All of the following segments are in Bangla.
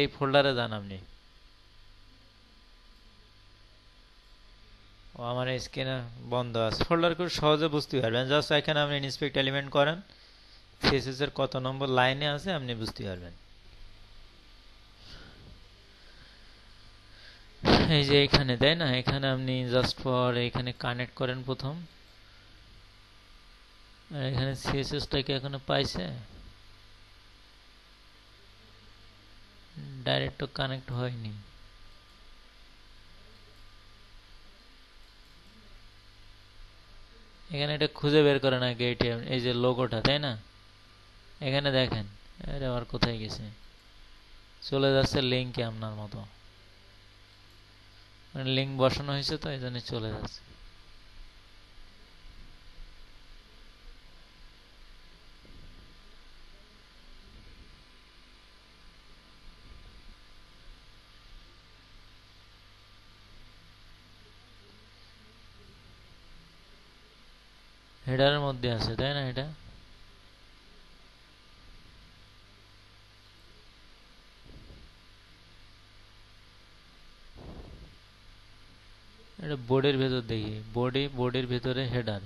এই ফোল্ডারে যান আপনি ও আমার স্ক্রিনে বন্ধ আছে ফোল্ডার খুব সহজে বুঝতে পারবেন জাস্ট এখানে আপনি ইন্সপেক্ট এলিমেন্ট করেন এর কত নম্বর লাইনে আছে আপনি বুঝতে পারবেন এই যে এখানে তাই না এখানে আপনি জাস্ট ফর এখানে কানেক্ট করেন প্রথম এখানে সিএসএসটা কি এখানে পাইছে ডাইরেক্ট কানেক্ট হয়নি এখানে এটা খুঁজে বের করে না এটিএম এই যে লোগোটা তাই না এখানে দেখেন এটা আমার কোথায় গেছে চলে যাচ্ছে লিঙ্কে আপনার মতো লিঙ্ক মানে বসানো হয়েছে তো এই জন্য চলে যাচ্ছে হেডারের মধ্যে আছে তাই না এটা এটা বোর্ডের ভেতর দেখি বোর্ডে বোর্ডের ভেতরে হেডার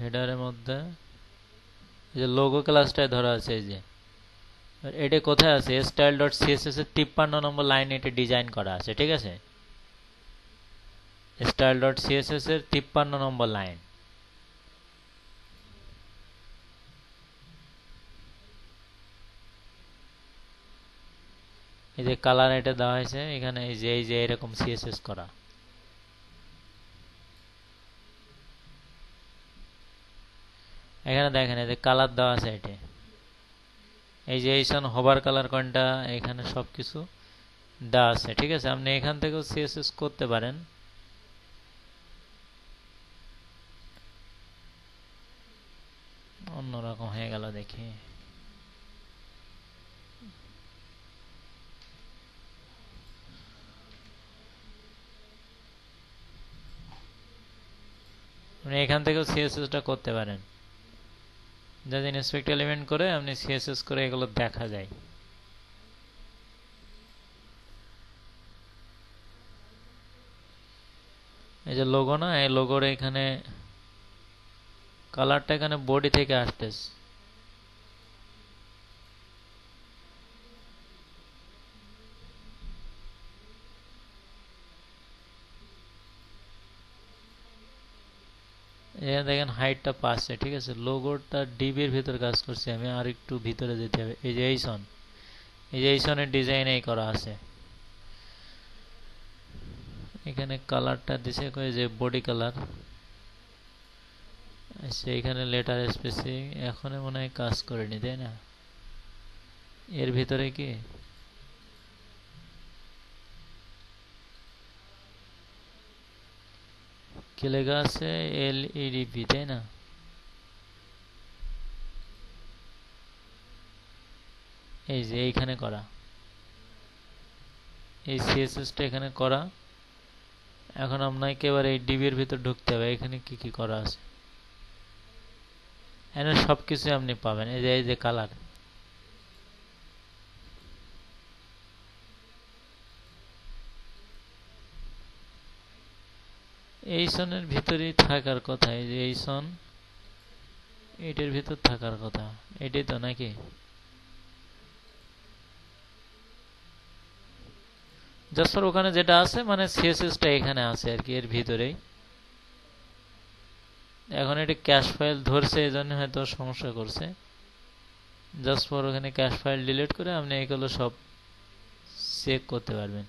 হেডারের মধ্যে যে লোগো ক্লাসটায় ধরা আছে এই যে এটা কোথায় আছে স্টাইল ডট সিএসএস এর তিপ্পান্ন নম্বর লাইনে এটা ডিজাইন করা আছে ঠিক আছে স্টাইল ডট সিএসএস এর তিপ্পান্ন নম্বর লাইন এই যে কালার এটা দেওয়া হয়েছে এখানে এই যে এই যে এরকম সিএসএস করা এখানে দেখেন এই যে কালার দেওয়া আছে এটি এই যে এইসন হবার কালার কোনটা এখানে সব কিছু দেওয়া আছে ঠিক আছে আপনি এখান থেকেও সিএসএস করতে পারেন অন্যরকম হয়ে গেল দেখি আপনি এখান থেকেও সিএসএসটা করতে পারেন যা দিন স্পেক্ট এলিমেন্ট করে আপনি সিএসএস করে এগুলো দেখা যায় এই যে লোগো না এই লোগোর এখানে কালারটা এখানে বডি থেকে আসতেছে এখানে দেখেন হাইটটা পাচ্ছে ঠিক আছে লোগোটা ডিবির ভিতর কাজ করছে আমি আর একটু ভিতরে যেতে হবে এই যে এইসন এই যে এইসনের ডিজাইন এই করা আছে এখানে কালারটা দিছে কয়ে যে বডি কালার আচ্ছা এখানে লেটার স্পেসিং এখনই মনে হয় কাজ করেনি তাই না এর ভিতরে কি কি লেখা আছে এল ইডিপি e তাই না এই যে এইখানে করা এই সিএসএসটা এখানে করা এখন আপনাকে এবার এই ডিবির ভিতর ঢুকতে হবে এখানে কি কি করা আছে এখানে সব কিছু আপনি পাবেন এই যে এই যে কালার এই সনের ভিতরেই থাকার কথা এই যে এই সন এটার ভিতর থাকার কথা এটাই তো নাকি যশোর ওখানে যেটা আছে মানে সিএসএসটা এখানে আছে আর কি এর ভিতরেই এখন এটা ক্যাশ ফাইল ধরছে এই জন্য হয়তো সমস্যা করছে জাস্ট ফর ওখানে ক্যাশ ফাইল ডিলিট করে আপনি এগুলো সব চেক করতে পারবেন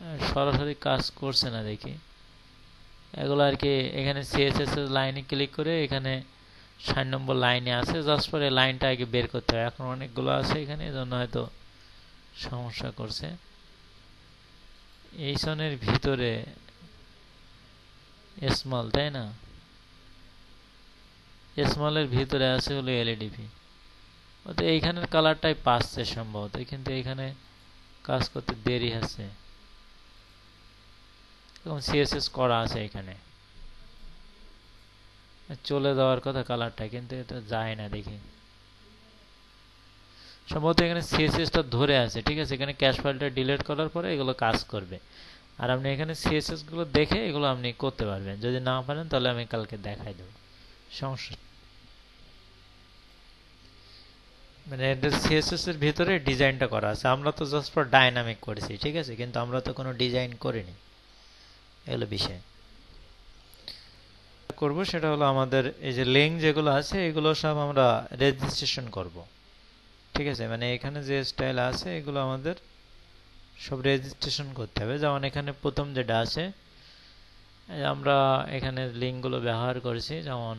হ্যাঁ, সরাসরি কাজ করছে না দেখি এগুলো আর কি এখানে সিএসএস লাইনে ক্লিক করে এখানে ষাট নম্বর লাইনে আছে জাস্ট পরে লাইনটা আগে বের করতে হয় এখন অনেকগুলো আছে এখানে এজন্য হয়তো সমস্যা করছে এই সনের ভিতরে স্মল তাই না স্মলের ভিতরে আছে হলো এলইডিপি e অর্থাৎ এইখানের কালারটাই পাচ্ছে সম্ভবত কিন্তু এইখানে কাজ করতে দেরি আছে এবং সিএসএস করা আছে এখানে চলে যাওয়ার কথা কালারটা কিন্তু এটা যায় না দেখি সম্ভবত এখানে সিএসএসটা ধরে আছে ঠিক আছে এখানে ক্যাশ ফাইলটা ডিলিট করার পরে এগুলো কাজ করবে আর আপনি এখানে সিএসএসগুলো দেখে এগুলো আপনি করতে পারবেন যদি না পারেন তাহলে আমি কালকে দেখাই দেবো সমস্যা মানে এটা সিএসএস এর ভিতরে ডিজাইনটা করা আছে আমরা তো জাস্ট ফর ডাইনামিক করেছি ঠিক আছে কিন্তু আমরা তো কোনো ডিজাইন করিনি এগুলো বিষয় করব সেটা হলো আমাদের এই যে লিঙ্ক যেগুলো আছে এগুলো সব আমরা রেজিস্ট্রেশন করব ঠিক আছে মানে এখানে যে স্টাইল আছে এগুলো আমাদের সব রেজিস্ট্রেশন করতে হবে যেমন এখানে প্রথম যেটা আছে আমরা এখানে লিঙ্কগুলো ব্যবহার করেছি যেমন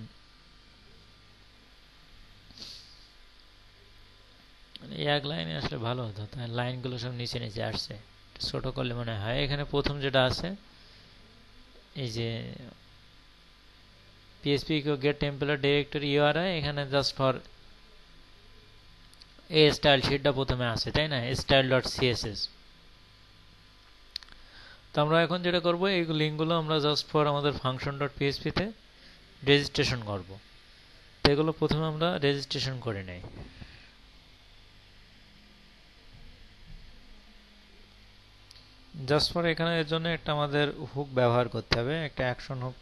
এক লাইনে আসলে ভালো হতো লাইনগুলো সব নিচে নিচে আসছে ছোটো করলে মনে হয় এখানে প্রথম যেটা আছে এই যে পিএসপি কেউ গেট টেম্পেলার ডিরেক্টর ইউআর এখানে জাস্ট ফর এ স্টাইল শিটটা প্রথমে আসে তাই না স্টাইল ডট সিএসএস তো আমরা এখন যেটা করবো এই লিঙ্কগুলো আমরা জাস্ট ফর আমাদের ফাংশন ডট পিএসপিতে রেজিস্ট্রেশন করবো তো এগুলো প্রথমে আমরা রেজিস্ট্রেশন করে নেই জাস্ট ফর এখানে এর জন্য একটা আমাদের হুক ব্যবহার করতে হবে একটা অ্যাকশন হুক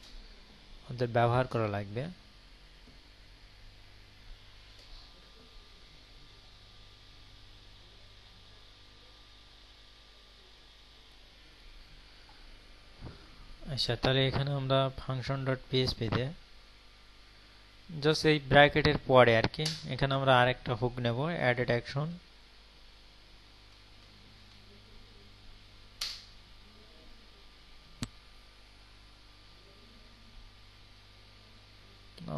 আমাদের ব্যবহার করা লাগবে আচ্ছা তাহলে এখানে আমরা ফাংশন ডট পিএসপিতে জাস্ট এই ব্র্যাকেটের পরে আর কি এখানে আমরা আরেকটা হুক নেব অ্যাডেড অ্যাকশন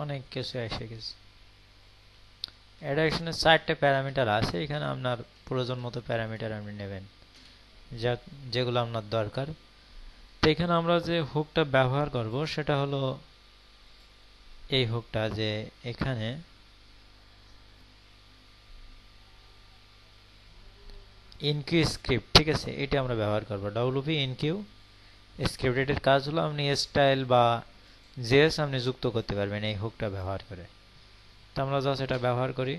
অনেক কিছু এসে গেছে অ্যাডাকশনের চারটে প্যারামিটার আছে এখানে আপনার প্রয়োজন মতো প্যারামিটার আপনি নেবেন যা যেগুলো আপনার দরকার তো এখানে আমরা যে হুকটা ব্যবহার করব সেটা হলো এই হুকটা যে এখানে ইনকিউ স্ক্রিপ্ট ঠিক আছে এটা আমরা ব্যবহার করব ডাব্লুপি ইনকিউ স্ক্রিপ্ট এটার কাজ হলো আপনি স্টাইল বা জেস আপনি যুক্ত করতে পারবেন এই হুকটা ব্যবহার করে তো আমরা জাস্ট এটা ব্যবহার করি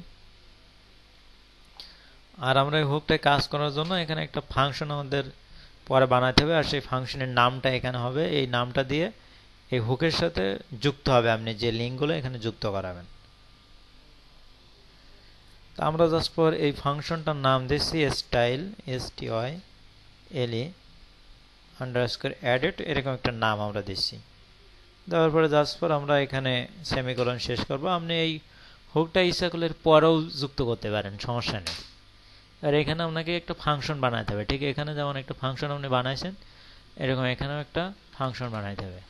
আর আমরা এই হুকটায় কাজ করার জন্য এখানে একটা ফাংশন আমাদের পরে বানাতে হবে আর সেই ফাংশনের নামটা এখানে হবে এই নামটা দিয়ে এই হুকের সাথে যুক্ত হবে আপনি যে লিঙ্কগুলো এখানে যুক্ত করাবেন তো আমরা জাস্ট পর এই ফাংশনটার নাম দিচ্ছি style S T Y L E underscore added এরকম একটা নাম আমরা দিচ্ছি দেওয়ার পরে যাওয়ার পর আমরা এখানে সেমিকরণ শেষ করব আপনি এই হুকটা ইসাকুলের পরেও যুক্ত করতে পারেন সমস্যা নেই আর এখানে আপনাকে একটা ফাংশন বানাতে হবে ঠিক এখানে যেমন একটা ফাংশন আপনি বানাইছেন এরকম এখানেও একটা ফাংশন বানাইতে হবে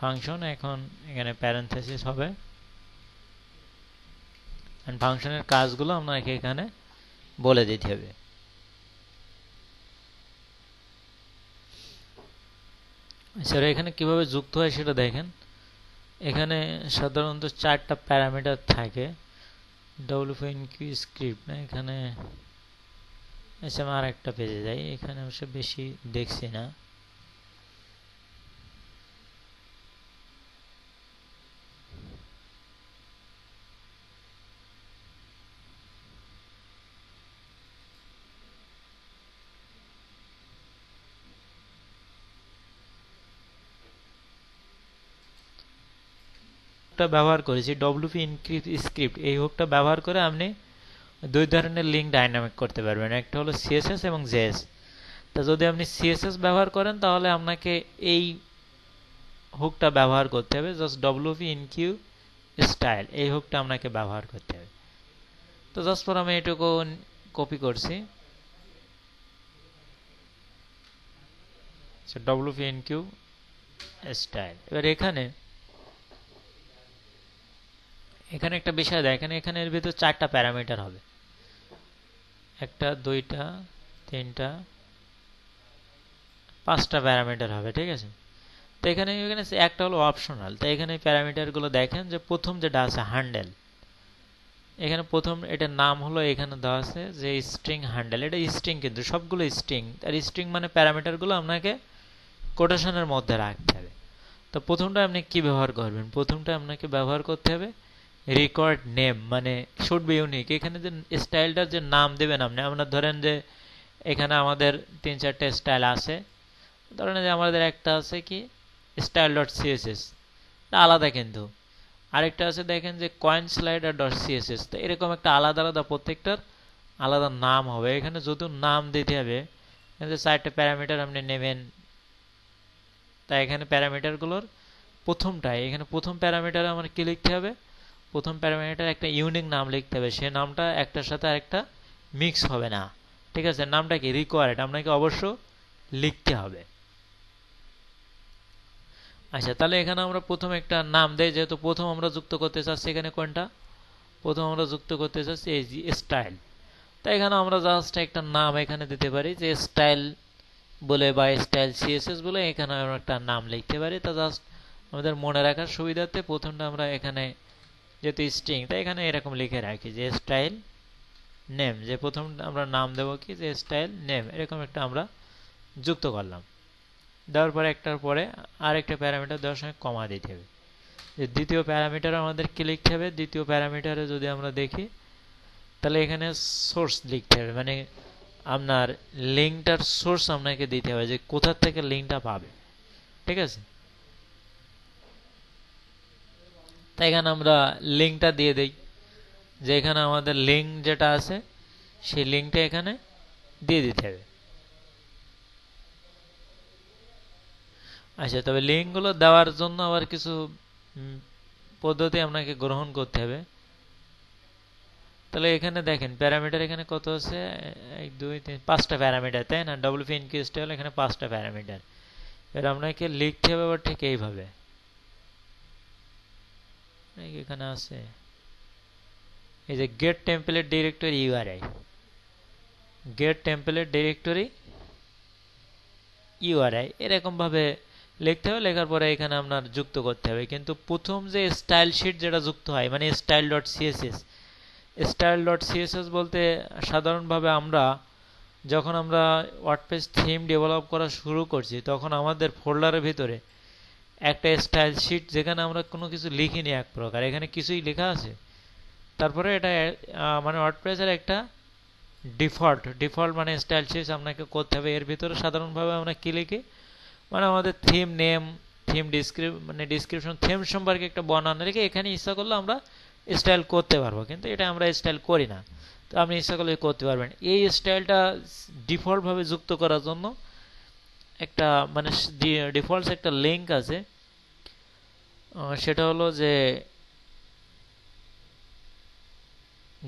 ফাংশন এখন এখানে প্যারেন্থেসিস হবে ফাংশনের কাজগুলো আপনাকে এখানে বলে দিতে হবে সেটা আচ্ছা, এখানে কিভাবে যুক্ত হয় সেটা দেখেন এখানে সাধারণত চারটা প্যারামিটার থাকে ডব্লিউপি ইনকিউ স্ক্রিপ্ট এখানে আচ্ছা আমি আর একটা পেজে যাই এখানে অবশ্য বেশি দেখছি না হুকটা ব্যবহার করেছি ডব্লিউপি স্ক্রিপ্ট এই হুকটা ব্যবহার করে আপনি দুই ধরনের লিঙ্ক ডাইনামিক করতে পারবেন একটা হলো সিএসএস এবং জেএস তা যদি আপনি সিএসএস ব্যবহার করেন তাহলে আপনাকে এই হুকটা ব্যবহার করতে হবে জাস্ট ডব্লিউপি ইনকিউ স্টাইল এই হুকটা আপনাকে ব্যবহার করতে হবে তো জাস্ট ফর আমি এটুকু কপি করছি ডব্লিউপি ইনকিউ স্টাইল এবার এখানে এখানে একটা বিষয় দেয় এখানে এখানে এর ভিতর চারটা প্যারামিটার হবে একটা দুইটা তিনটা পাঁচটা প্যারামিটার হবে ঠিক আছে তো এখানে এখানে একটা হলো অপশনাল তো এখানে প্যারামিটারগুলো দেখেন যে প্রথম যেটা আছে হ্যান্ডেল এখানে প্রথম এটার নাম হলো এখানে দেওয়া আছে যে স্ট্রিং হ্যান্ডেল এটা স্ট্রিং কিন্তু সবগুলো স্ট্রিং আর স্ট্রিং মানে প্যারামিটারগুলো আপনাকে কোটেশনের মধ্যে রাখতে হবে তো প্রথমটা আপনি কি ব্যবহার করবেন প্রথমটা আপনাকে ব্যবহার করতে হবে রেকর্ড নেম মানে শুড বি ইউনিক এখানে যে স্টাইলটার যে নাম দেবেন আপনি আপনার ধরেন যে এখানে আমাদের তিন চারটে স্টাইল আছে ধরেন যে আমাদের একটা আছে কি স্টাইল ডট সিএসএস আলাদা কিন্তু আরেকটা আছে দেখেন যে কয়েন স্লাইডার ডট সিএসএস তো এরকম একটা আলাদা আলাদা প্রত্যেকটার আলাদা নাম হবে এখানে যত নাম দিতে হবে এখানে চারটে প্যারামিটার আপনি নেবেন তাই এখানে প্যারামিটারগুলোর প্রথমটাই এখানে প্রথম প্যারামিটার আমার কি লিখতে হবে প্রথম প্যারামিটার একটা ইউনিক নাম লিখতে হবে সে নামটা একটার সাথে আরেকটা মিক্স হবে না ঠিক আছে নামটা কি রিকোয়ার্ড আপনাকে অবশ্য লিখতে হবে আচ্ছা তাহলে এখানে আমরা প্রথম একটা নাম দেয় যেহেতু প্রথম আমরা যুক্ত করতে চাচ্ছি এখানে কোনটা প্রথম আমরা যুক্ত করতে চাচ্ছি এই যে স্টাইল তাই এখানে আমরা জাস্ট একটা নাম এখানে দিতে পারি যে স্টাইল বলে বা স্টাইল সিএসএস বলে এখানে আমরা একটা নাম লিখতে পারি তা জাস্ট আমাদের মনে রাখার সুবিধার্থে প্রথমটা আমরা এখানে যেহেতু স্ট্রিং তাই এখানে এরকম লিখে রাখি যে স্টাইল নেম যে প্রথম আমরা নাম দেবো কি যে স্টাইল নেম এরকম একটা আমরা যুক্ত করলাম দেওয়ার পরে একটার পরে আর একটা প্যারামিটার দেওয়ার সঙ্গে কমা দিতে হবে যে দ্বিতীয় প্যারামিটার আমাদের কী লিখতে হবে দ্বিতীয় প্যারামিটারে যদি আমরা দেখি তাহলে এখানে সোর্স লিখতে হবে মানে আপনার লিঙ্কটার সোর্স আপনাকে দিতে হবে যে কোথার থেকে লিঙ্কটা পাবে ঠিক আছে তাই এখানে আমরা লিঙ্কটা দিয়ে দেই যে এখানে আমাদের লিঙ্ক যেটা আছে সেই লিঙ্কটা এখানে দিয়ে দিতে হবে আচ্ছা তবে লিঙ্কগুলো দেওয়ার জন্য আবার কিছু পদ্ধতি আপনাকে গ্রহণ করতে হবে তাহলে এখানে দেখেন প্যারামিটার এখানে কত আছে এক দুই তিন পাঁচটা প্যারামিটার তাই না ডবল পি ইনক্রিজটা হলে এখানে পাঁচটা প্যারামিটার এবার আপনাকে লিখতে হবে আবার ঠিক এইভাবে এখানে আছে এই যে get template directory URI get template directory URI এরকমভাবে লিখতে হবে লেখার পরে এখানে আপনার যুক্ত করতে হবে কিন্তু প্রথম যে স্টাইল শিট যেটা যুক্ত হয় মানে style dot CSS style dot CSS বলতে সাধারণভাবে আমরা যখন আমরা ওয়ার্ডপেজ থিম ডেভেলপ করা শুরু করছি তখন আমাদের ফোল্ডারের ভিতরে একটা স্টাইল শিট যেখানে আমরা কোনো কিছু লিখিনি এক প্রকার এখানে কিছুই লেখা আছে তারপরে এটা মানে ওয়ার্ডপ্রেসের একটা ডিফল্ট ডিফল্ট মানে স্টাইল শিট আপনাকে করতে হবে এর ভিতরে সাধারণভাবে আমরা কী লিখি মানে আমাদের থিম নেম থিম ডিসক্রিপ মানে ডিসক্রিপশন থিম সম্পর্কে একটা বর্ণনা রেখে এখানে ইচ্ছা করলে আমরা স্টাইল করতে পারবো কিন্তু এটা আমরা স্টাইল করি না তো আপনি ইচ্ছা করলে করতে পারবেন এই স্টাইলটা ডিফল্টভাবে যুক্ত করার জন্য একটা মানে ডিফল্টস একটা লিঙ্ক আছে সেটা হলো যে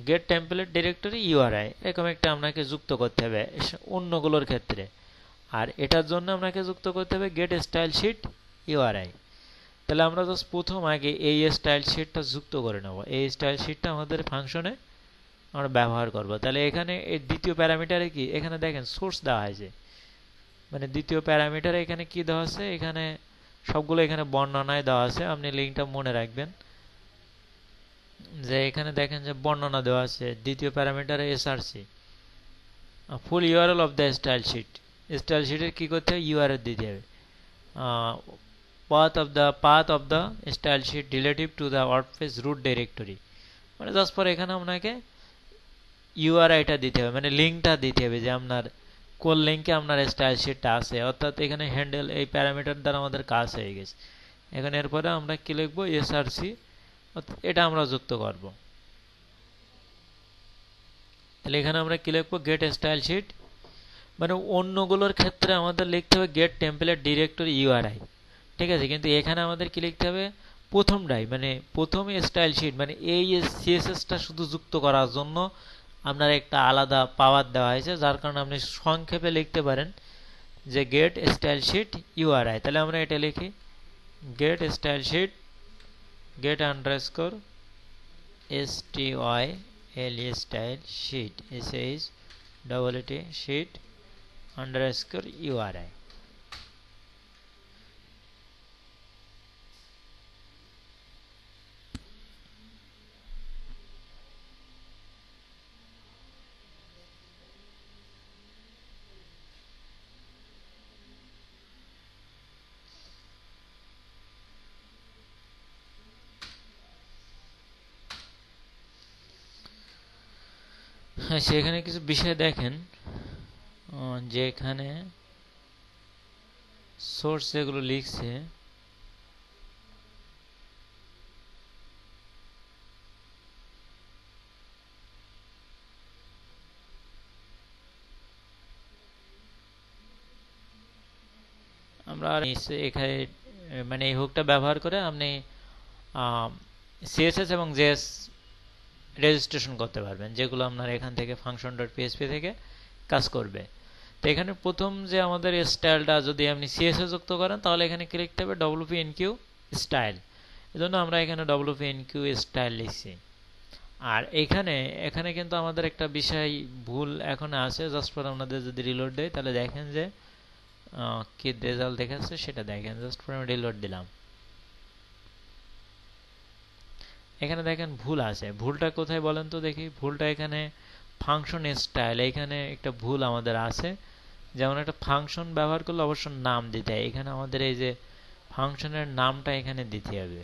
গেট টেম্পলেট ডিরেক্টরি ইউআরআই এরকম একটা আপনাকে যুক্ত করতে হবে অন্যগুলোর ক্ষেত্রে আর এটার জন্য আপনাকে যুক্ত করতে হবে গেট স্টাইল শিট ইউআরআই তাহলে আমরা জাস্ট প্রথম আগে এই স্টাইল শিটটা যুক্ত করে নেব এই স্টাইল শিটটা আমাদের ফাংশনে আমরা ব্যবহার করব তাহলে এখানে এর দ্বিতীয় প্যারামিটারে কি এখানে দেখেন সোর্স দেওয়া হয়েছে মানে দ্বিতীয় প্যারামিটার এখানে কি দেওয়া আছে এখানে সবগুলো এখানে বর্ণনায় দেওয়া আছে আপনি লিঙ্কটা মনে রাখবেন যে এখানে দেখেন যে বর্ণনা দেওয়া আছে দ্বিতীয় parameter SRC full URL of the style sheet style শিটের কী করতে হবে ইউআরএল দিতে হবে path অফ দ্য path অফ দ্য style sheet to to the wordpress root directory মানে জাস্ট পর এখানে আপনাকে ইউআরআইটা দিতে হবে মানে লিঙ্কটা দিতে হবে যে আপনার কোল লিঙ্কে আপনার স্টাইল শিটটা আছে অর্থাৎ এখানে হ্যান্ডেল এই প্যারামিটার দ্বারা আমাদের কাজ হয়ে গেছে এখানে এরপরে আমরা কী লিখব এসআরসি এটা আমরা যুক্ত করব তাহলে এখানে আমরা কী লিখবো গেট স্টাইল শিট মানে অন্যগুলোর ক্ষেত্রে আমাদের লিখতে হবে গেট টেম্পলেট ডিরেক্টর ইউআরআই ঠিক আছে কিন্তু এখানে আমাদের কী লিখতে হবে প্রথমটাই মানে প্রথম স্টাইল শিট মানে এই সিএসএসটা শুধু যুক্ত করার জন্য আপনার একটা আলাদা পাওয়ার দেওয়া হয়েছে যার কারণে আপনি সংক্ষেপে লিখতে পারেন যে গেট স্টাইল শিট ইউআরআই তাহলে আমরা এটা লিখি get style sheet get underscore S T Y L style sheet S H double T sheet underscore URI আচ্ছা এখানে কিছু বিষয় দেখেন যে এখানে সোর্স যেগুলো লিখছে আমরা এখানে মানে এই হুকটা ব্যবহার করে আপনি সিএসএস এবং জেএস রেজিস্ট্রেশন করতে পারবেন যেগুলো আপনার এখান থেকে ফাংশন ডট পিএসপি থেকে কাজ করবে তো এখানে প্রথম যে আমাদের স্টাইলটা যদি আপনি সিএসএ যুক্ত করেন তাহলে এখানে কি লিখতে হবে ডব্লুপি এনকিউ স্টাইল এজন্য আমরা এখানে ডব্লুপি এনকিউ স্টাইল লিখছি আর এখানে এখানে কিন্তু আমাদের একটা বিষয় ভুল এখন আছে জাস্ট ফর আপনাদের যদি রিলোড দেয় তাহলে দেখেন যে কি রেজাল্ট দেখাচ্ছে সেটা দেখেন জাস্ট ফর আমি রিলোড দিলাম এখানে দেখেন ভুল আছে ভুলটা কোথায় বলেন তো দেখি ভুলটা এখানে ফাংশন স্টাইল এখানে একটা ভুল আমাদের আছে যেমন একটা ফাংশন ব্যবহার করলে অবশ্য নাম দিতে হয় এখানে আমাদের এই যে ফাংশনের নামটা এখানে দিতে হবে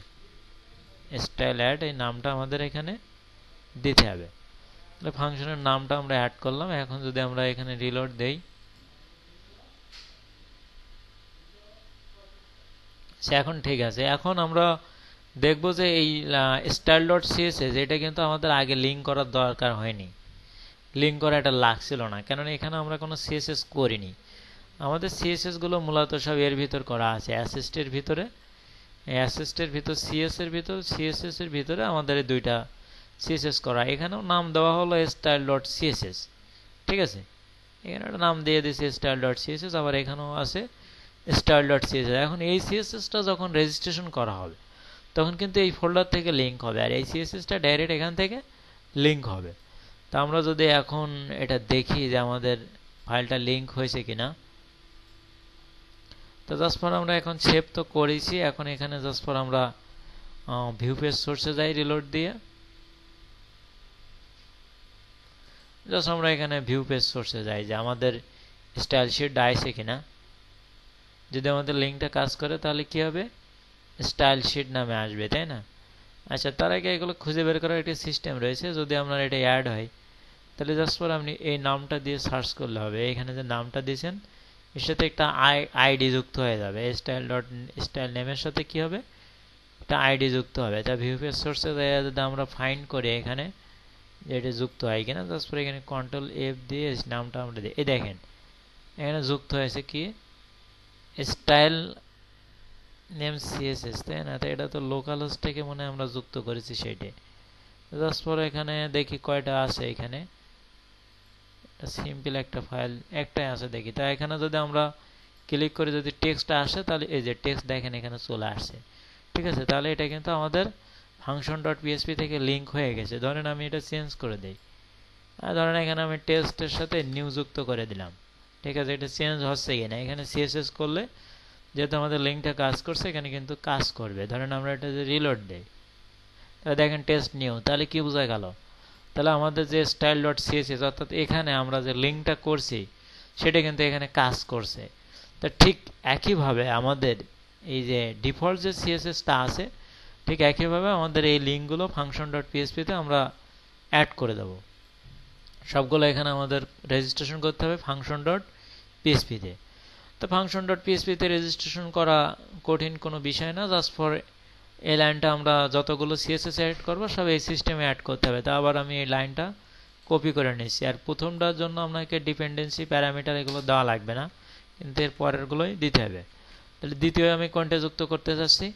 স্টাইল অ্যাড এই নামটা আমাদের এখানে দিতে হবে তাহলে ফাংশনের নামটা আমরা অ্যাড করলাম এখন যদি আমরা এখানে রিলোড দেই সে এখন ঠিক আছে এখন আমরা দেখব যে এই স্টাইল ডট সিএসএস এটা কিন্তু আমাদের আগে লিঙ্ক করার দরকার হয়নি লিঙ্ক করা এটা লাগছিল না কেননা এখানে আমরা কোনো সিএসএস করিনি আমাদের সিএসএসগুলো মূলত সব এর ভিতর করা আছে অ্যাসিস্টের ভিতরে অ্যাসিস্টের ভিতর সিএসের ভিতর সিএসএসের ভিতরে আমাদের দুইটা সিএসএস করা এখানেও নাম দেওয়া হলো স্টাইল ডট সিএসএস ঠিক আছে এখানে একটা নাম দিয়ে দিয়েছি স্টাইল ডট সিএসএস আবার এখানেও আছে স্টাইল ডট সিএসএস এখন এই সিএসএসটা যখন রেজিস্ট্রেশন করা হবে তখন কিন্তু এই ফোল্ডার থেকে লিঙ্ক হবে আর এই সিএসএসটা ডাইরেক্ট এখান থেকে লিঙ্ক হবে তো আমরা যদি এখন এটা দেখি যে আমাদের ফাইলটা লিঙ্ক হয়েছে কি না তো জাস্ট ফর আমরা এখন সেভ তো করেছি এখন এখানে জাস্ট পর আমরা ভিউ পেজ সোর্সে যাই রিলোড দিয়ে জাস্ট আমরা এখানে ভিউ পেজ সোর্সে যাই যে আমাদের স্টাইল শিট ডাইছে কিনা যদি আমাদের লিঙ্কটা কাজ করে তাহলে কি হবে স্টাইল শিট নামে আসবে তাই না আচ্ছা তার আগে এগুলো খুঁজে বের করার একটি সিস্টেম রয়েছে যদি আপনার এটা অ্যাড হয় তাহলে জাস্ট পর আপনি এই নামটা দিয়ে সার্চ করলে হবে এখানে যে নামটা দিয়েছেন এর সাথে একটা আই আইডি যুক্ত হয়ে যাবে স্টাইল ডট স্টাইল নেমের সাথে কি হবে একটা আইডি যুক্ত হবে তা ভিউ পেজ সোর্সে যদি আমরা ফাইন্ড করি এখানে যে এটা যুক্ত হয় কিনা জাস্ট পরে এখানে কন্ট্রোল এফ দিয়ে নামটা আমরা দিই এই দেখেন এখানে যুক্ত হয়েছে কি স্টাইল নেম সিএসএস তাই না তাই এটা তো লোকাল থেকে মনে আমরা যুক্ত করেছি সেইটে জাস্ট পরে এখানে দেখি কয়টা আছে এখানে সিম্পল একটা ফাইল একটাই আছে দেখি তাই এখানে যদি আমরা ক্লিক করে যদি টেক্সট আসে তাহলে এই যে টেক্সট দেখেন এখানে চলে আসছে ঠিক আছে তাহলে এটা কিন্তু আমাদের ফাংশন ডট পিএসপি থেকে লিঙ্ক হয়ে গেছে ধরেন আমি এটা চেঞ্জ করে দিই আর ধরেন এখানে আমি টেক্সটের সাথে নিউ যুক্ত করে দিলাম ঠিক আছে এটা চেঞ্জ হচ্ছে কিনা এখানে সিএসএস করলে যেহেতু আমাদের লিঙ্কটা কাজ করছে এখানে কিন্তু কাজ করবে ধরেন আমরা এটা যে রিলোড দেই তাহলে দেখেন টেস্ট নিউ তাহলে কি বোঝা গেল তাহলে আমাদের যে স্টাইল ডট সিএসএস অর্থাৎ এখানে আমরা যে লিঙ্কটা করছি সেটা কিন্তু এখানে কাজ করছে তা ঠিক একইভাবে আমাদের এই যে ডিফল্ট যে সিএসএসটা আছে ঠিক একইভাবে আমাদের এই লিঙ্কগুলো ফাংশন ডট পিএসপিতে আমরা অ্যাড করে দেব সবগুলো এখানে আমাদের রেজিস্ট্রেশন করতে হবে ফাংশন ডট পিএসপিতে তো ফাংশন ডট পিএসপিতে রেজিস্ট্রেশন করা কঠিন কোনো বিষয় না জাস্ট ফর এই লাইনটা আমরা যতগুলো সিএসএস অ্যাড করবো সব এই সিস্টেমে অ্যাড করতে হবে তা আবার আমি এই লাইনটা কপি করে নিয়েছি আর প্রথমটার জন্য আপনাকে ডিপেন্ডেন্সি প্যারামিটার এগুলো দেওয়া লাগবে না কিন্তু এর পরেরগুলোই দিতে হবে তাহলে দ্বিতীয় আমি কোনটা যুক্ত করতে চাচ্ছি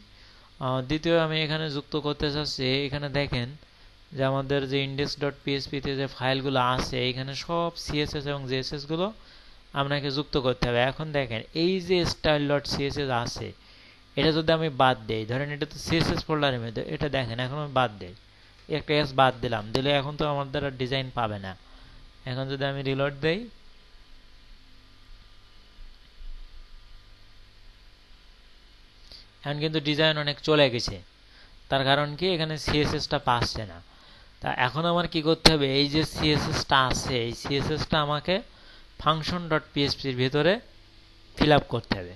দ্বিতীয় আমি এখানে যুক্ত করতে চাচ্ছি এখানে দেখেন যে আমাদের যে ইন্ডেক্স ডট পিএসপিতে যে ফাইলগুলো আছে এখানে সব সিএসএস এবং জেএসএসগুলো আপনাকে যুক্ত করতে হবে এখন দেখেন এই যে স্টাইল ডট সিএসএস আছে এটা যদি আমি বাদ দেই ধরেন এটা তো সিএসএস ফোল্ডারের মধ্যে এটা দেখেন এখন আমি বাদ দেই একটা এস বাদ দিলাম দিলে এখন তো আমার দ্বারা ডিজাইন পাবে না এখন যদি আমি রিলোড দেই এখন কিন্তু ডিজাইন অনেক চলে গেছে তার কারণ কি এখানে সিএসএসটা পাচ্ছে না তা এখন আমার কি করতে হবে এই যে সিএসএসটা আছে এই সিএসএসটা আমাকে ফাংশন ডট পিএসপির ভিতরে ফিল করতে হবে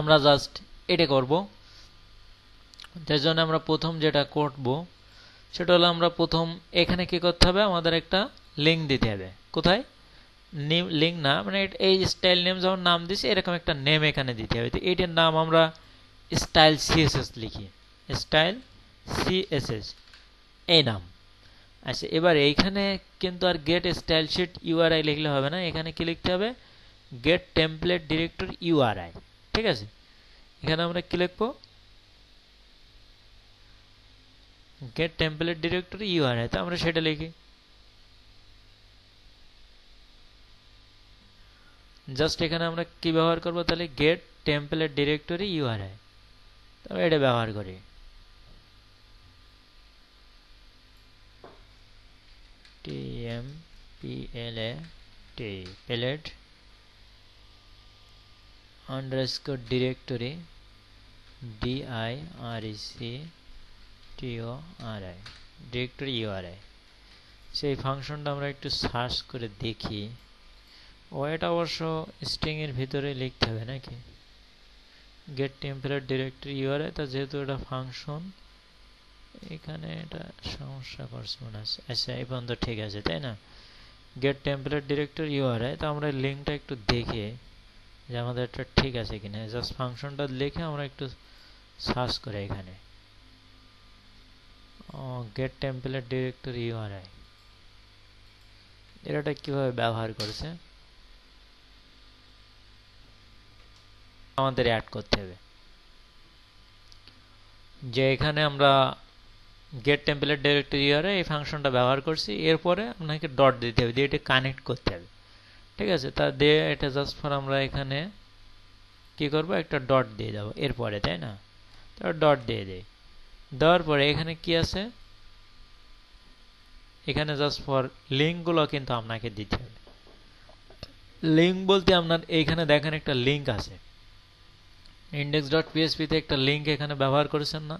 আমরা জাস্ট এটা করব যার জন্য আমরা প্রথম যেটা করব সেটা হলো আমরা প্রথম এখানে কি করতে হবে আমাদের একটা লিঙ্ক দিতে হবে কোথায় নেম লিঙ্ক না মানে এই স্টাইল নেম যখন নাম দিছে এরকম একটা নেম এখানে দিতে হবে তো এটার নাম আমরা স্টাইল সিএসএস লিখি স্টাইল সিএসএস এই নাম আচ্ছা এবার এইখানে কিন্তু আর গেট স্টাইল শিট ইউআরআই লিখলে হবে না এখানে কি লিখতে হবে গেট টেমপ্লেট ডিরেক্টর ইউআরআই ঠিক আছে এখানে আমরা কি লিখব গেট টেমপ্লেট ডিরেক্টর ইউআরআই তো আমরা সেটা লিখি জাস্ট এখানে আমরা কি ব্যবহার করব তাহলে গেট টেমপ্লেট ডিরেক্টরি ইউআরআই তো এটা ব্যবহার করি T pellet underscore directory e directory directory I সেই ফাংশনটা আমরা একটু সার্চ করে দেখি ও এটা অবশ্য স্ট্রিংয়ের ভিতরে লিখতে হবে নাকি গেট টেম্পারেট ডিরেক্টরি ইউআরআই তা যেহেতু এটা ফাংশন এখানে এটা সমস্যা করছে মনে হচ্ছে আচ্ছা এই পর্যন্ত ঠিক আছে তাই না গেট টেম্পলেট ডিরেক্টর ইউআরআই তো আমরা লিঙ্কটা একটু দেখে যে আমাদের এটা ঠিক আছে কিনা জাস্ট ফাংশনটা লিখে আমরা একটু সার্চ করে এখানে গেট টেম্পলেট ডিরেক্টর ইউআরআই এটা কিভাবে ব্যবহার করছে আমাদের অ্যাড করতে হবে যে এখানে আমরা গেট টেম্পলেট ডিরেক্টরি ইয়ারে এই ফাংশনটা ব্যবহার করছি এরপরে আপনাকে ডট দিতে হবে দিয়ে এটা কানেক্ট করতে হবে ঠিক আছে তা দিয়ে এটা জাস্ট ফর আমরা এখানে কি করব একটা ডট দিয়ে যাবো এরপরে তাই না তারপর ডট দিয়ে দেয় দেওয়ার পরে এখানে কি আছে এখানে জাস্ট ফর লিঙ্কগুলো কিন্তু আপনাকে দিতে হবে লিঙ্ক বলতে আপনার এইখানে দেখেন একটা লিঙ্ক আছে ইন্ডেক্স ডট পিএসপিতে একটা লিঙ্ক এখানে ব্যবহার করেছেন না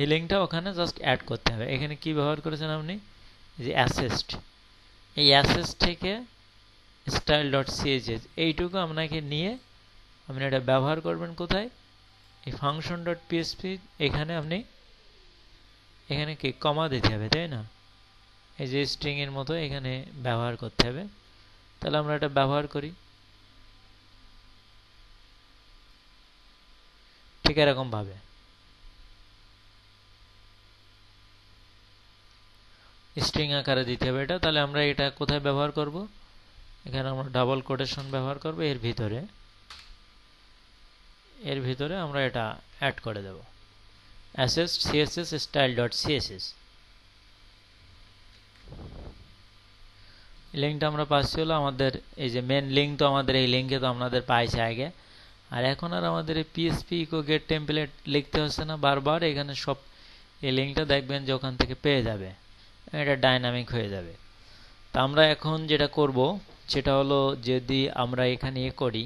এই লিঙ্কটা ওখানে জাস্ট অ্যাড করতে হবে এখানে কি ব্যবহার করেছেন আপনি যে অ্যাসেস্ট এই অ্যাসেস্ট থেকে স্টাইল ডট সিএইচএস এইটুকু আপনাকে নিয়ে আপনি এটা ব্যবহার করবেন কোথায় এই ফাংশন ডট পিএসপি এখানে আপনি এখানে কি কমা দিতে হবে তাই না এই যে স্ট্রিংয়ের মতো এখানে ব্যবহার করতে হবে তাহলে আমরা এটা ব্যবহার করি ঠিক এরকমভাবে স্ট্রিং আকারে দিতে হবে এটা তাহলে আমরা এটা কোথায় ব্যবহার করব এখানে আমরা ডাবল কোটেশন ব্যবহার করব এর ভিতরে এর ভিতরে আমরা এটা অ্যাড করে দেব অ্যাসেস সিএসএস স্টাইল ডট সিএসএস লিঙ্কটা আমরা পাচ্ছি হলো আমাদের এই যে মেন লিঙ্ক তো আমাদের এই লিঙ্কে তো আমাদের পাইছে আগে আর এখন আর আমাদের এই পিএসপি ইকো গেট টেম্পলেট লিখতে হচ্ছে না বারবার এখানে সব এই লিঙ্কটা দেখবেন যে ওখান থেকে পেয়ে যাবে এটা ডাইনামিক হয়ে যাবে তো আমরা এখন যেটা করব সেটা হলো যদি আমরা এখানে এ করি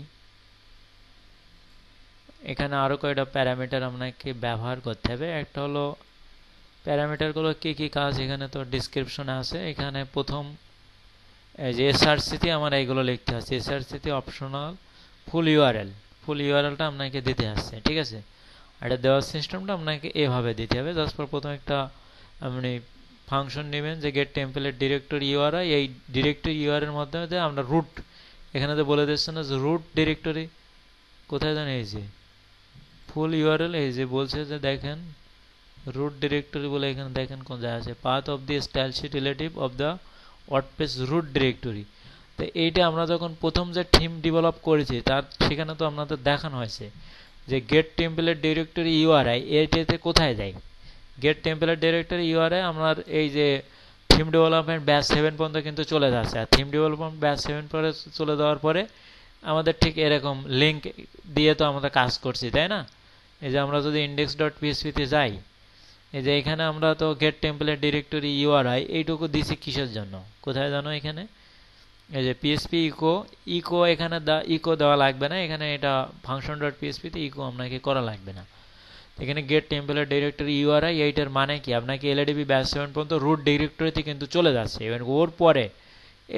এখানে আরও কয়েকটা প্যারামিটার আপনাকে ব্যবহার করতে হবে একটা হলো প্যারামিটারগুলো কী কী কাজ এখানে তো ডিসক্রিপশনে আছে এখানে প্রথম যে এসআরসিতে আমার এইগুলো লিখতে আছে এসআরসিতে অপশনাল ফুল ইউআরএল ফুল ইউআরএলটা আপনাকে দিতে আসছে ঠিক আছে এটা দেওয়ার সিস্টেমটা আপনাকে এভাবে দিতে হবে জাস্ট পর একটা আপনি ফাংশন নেবেন যে গেট টেম্পলের ডিরেক্টরি ইউআরআই এই ডিরেক্টরি ইউআরের মাধ্যমে যে আমরা রুট এখানে তো বলে দিচ্ছে না যে রুট ডিরেক্টরি কোথায় জানি এই যে ফুল ইউআরএল এই যে বলছে যে দেখেন রুট ডিরেক্টরি বলে এখানে দেখেন কোন জায়গা আছে path of the style sheet relative of the WordPress root directory তো এইটা আমরা যখন প্রথম যে থিম ডেভেলপ করেছি তার সেখানে তো আপনাদের দেখানো হয়েছে যে গেট টেম্পলের ডিরেক্টরি ইউআরআই এইটাতে কোথায় যায় গেট টেম্পলেট ডিরেক্টরি ইউআরএ আমার এই যে থিম ডেভেলপমেন্ট ব্যাচ সেভেন পর্যন্ত কিন্তু চলে যাচ্ছে আর থিম ডেভেলপমেন্ট ব্যাচ সেভেন পরে চলে যাওয়ার পরে আমাদের ঠিক এরকম লিঙ্ক দিয়ে তো আমরা কাজ করছি তাই না এই যে আমরা যদি ইন্ডেক্স ডট পিএসপিতে যাই এই যে এখানে আমরা তো গেট টেম্পলেট ডিরেক্টরি ইউআরআই এইটুকু দিছি কিসের জন্য কোথায় জানো এখানে এই যে পিএসপি ইকো ইকো এখানে ইকো দেওয়া লাগবে না এখানে এটা ফাংশন ডট পিএসপিতে ইকো আপনাকে করা লাগবে না এখানে গেট টেম্পলেট ডিরেক্টরি ইউআরআই এইটার মানে কি আপনাকে এলএডিবি ব্যাস সেভেন পর্যন্ত রুট ডিরেক্টরিতে কিন্তু চলে যাচ্ছে এবং ওর পরে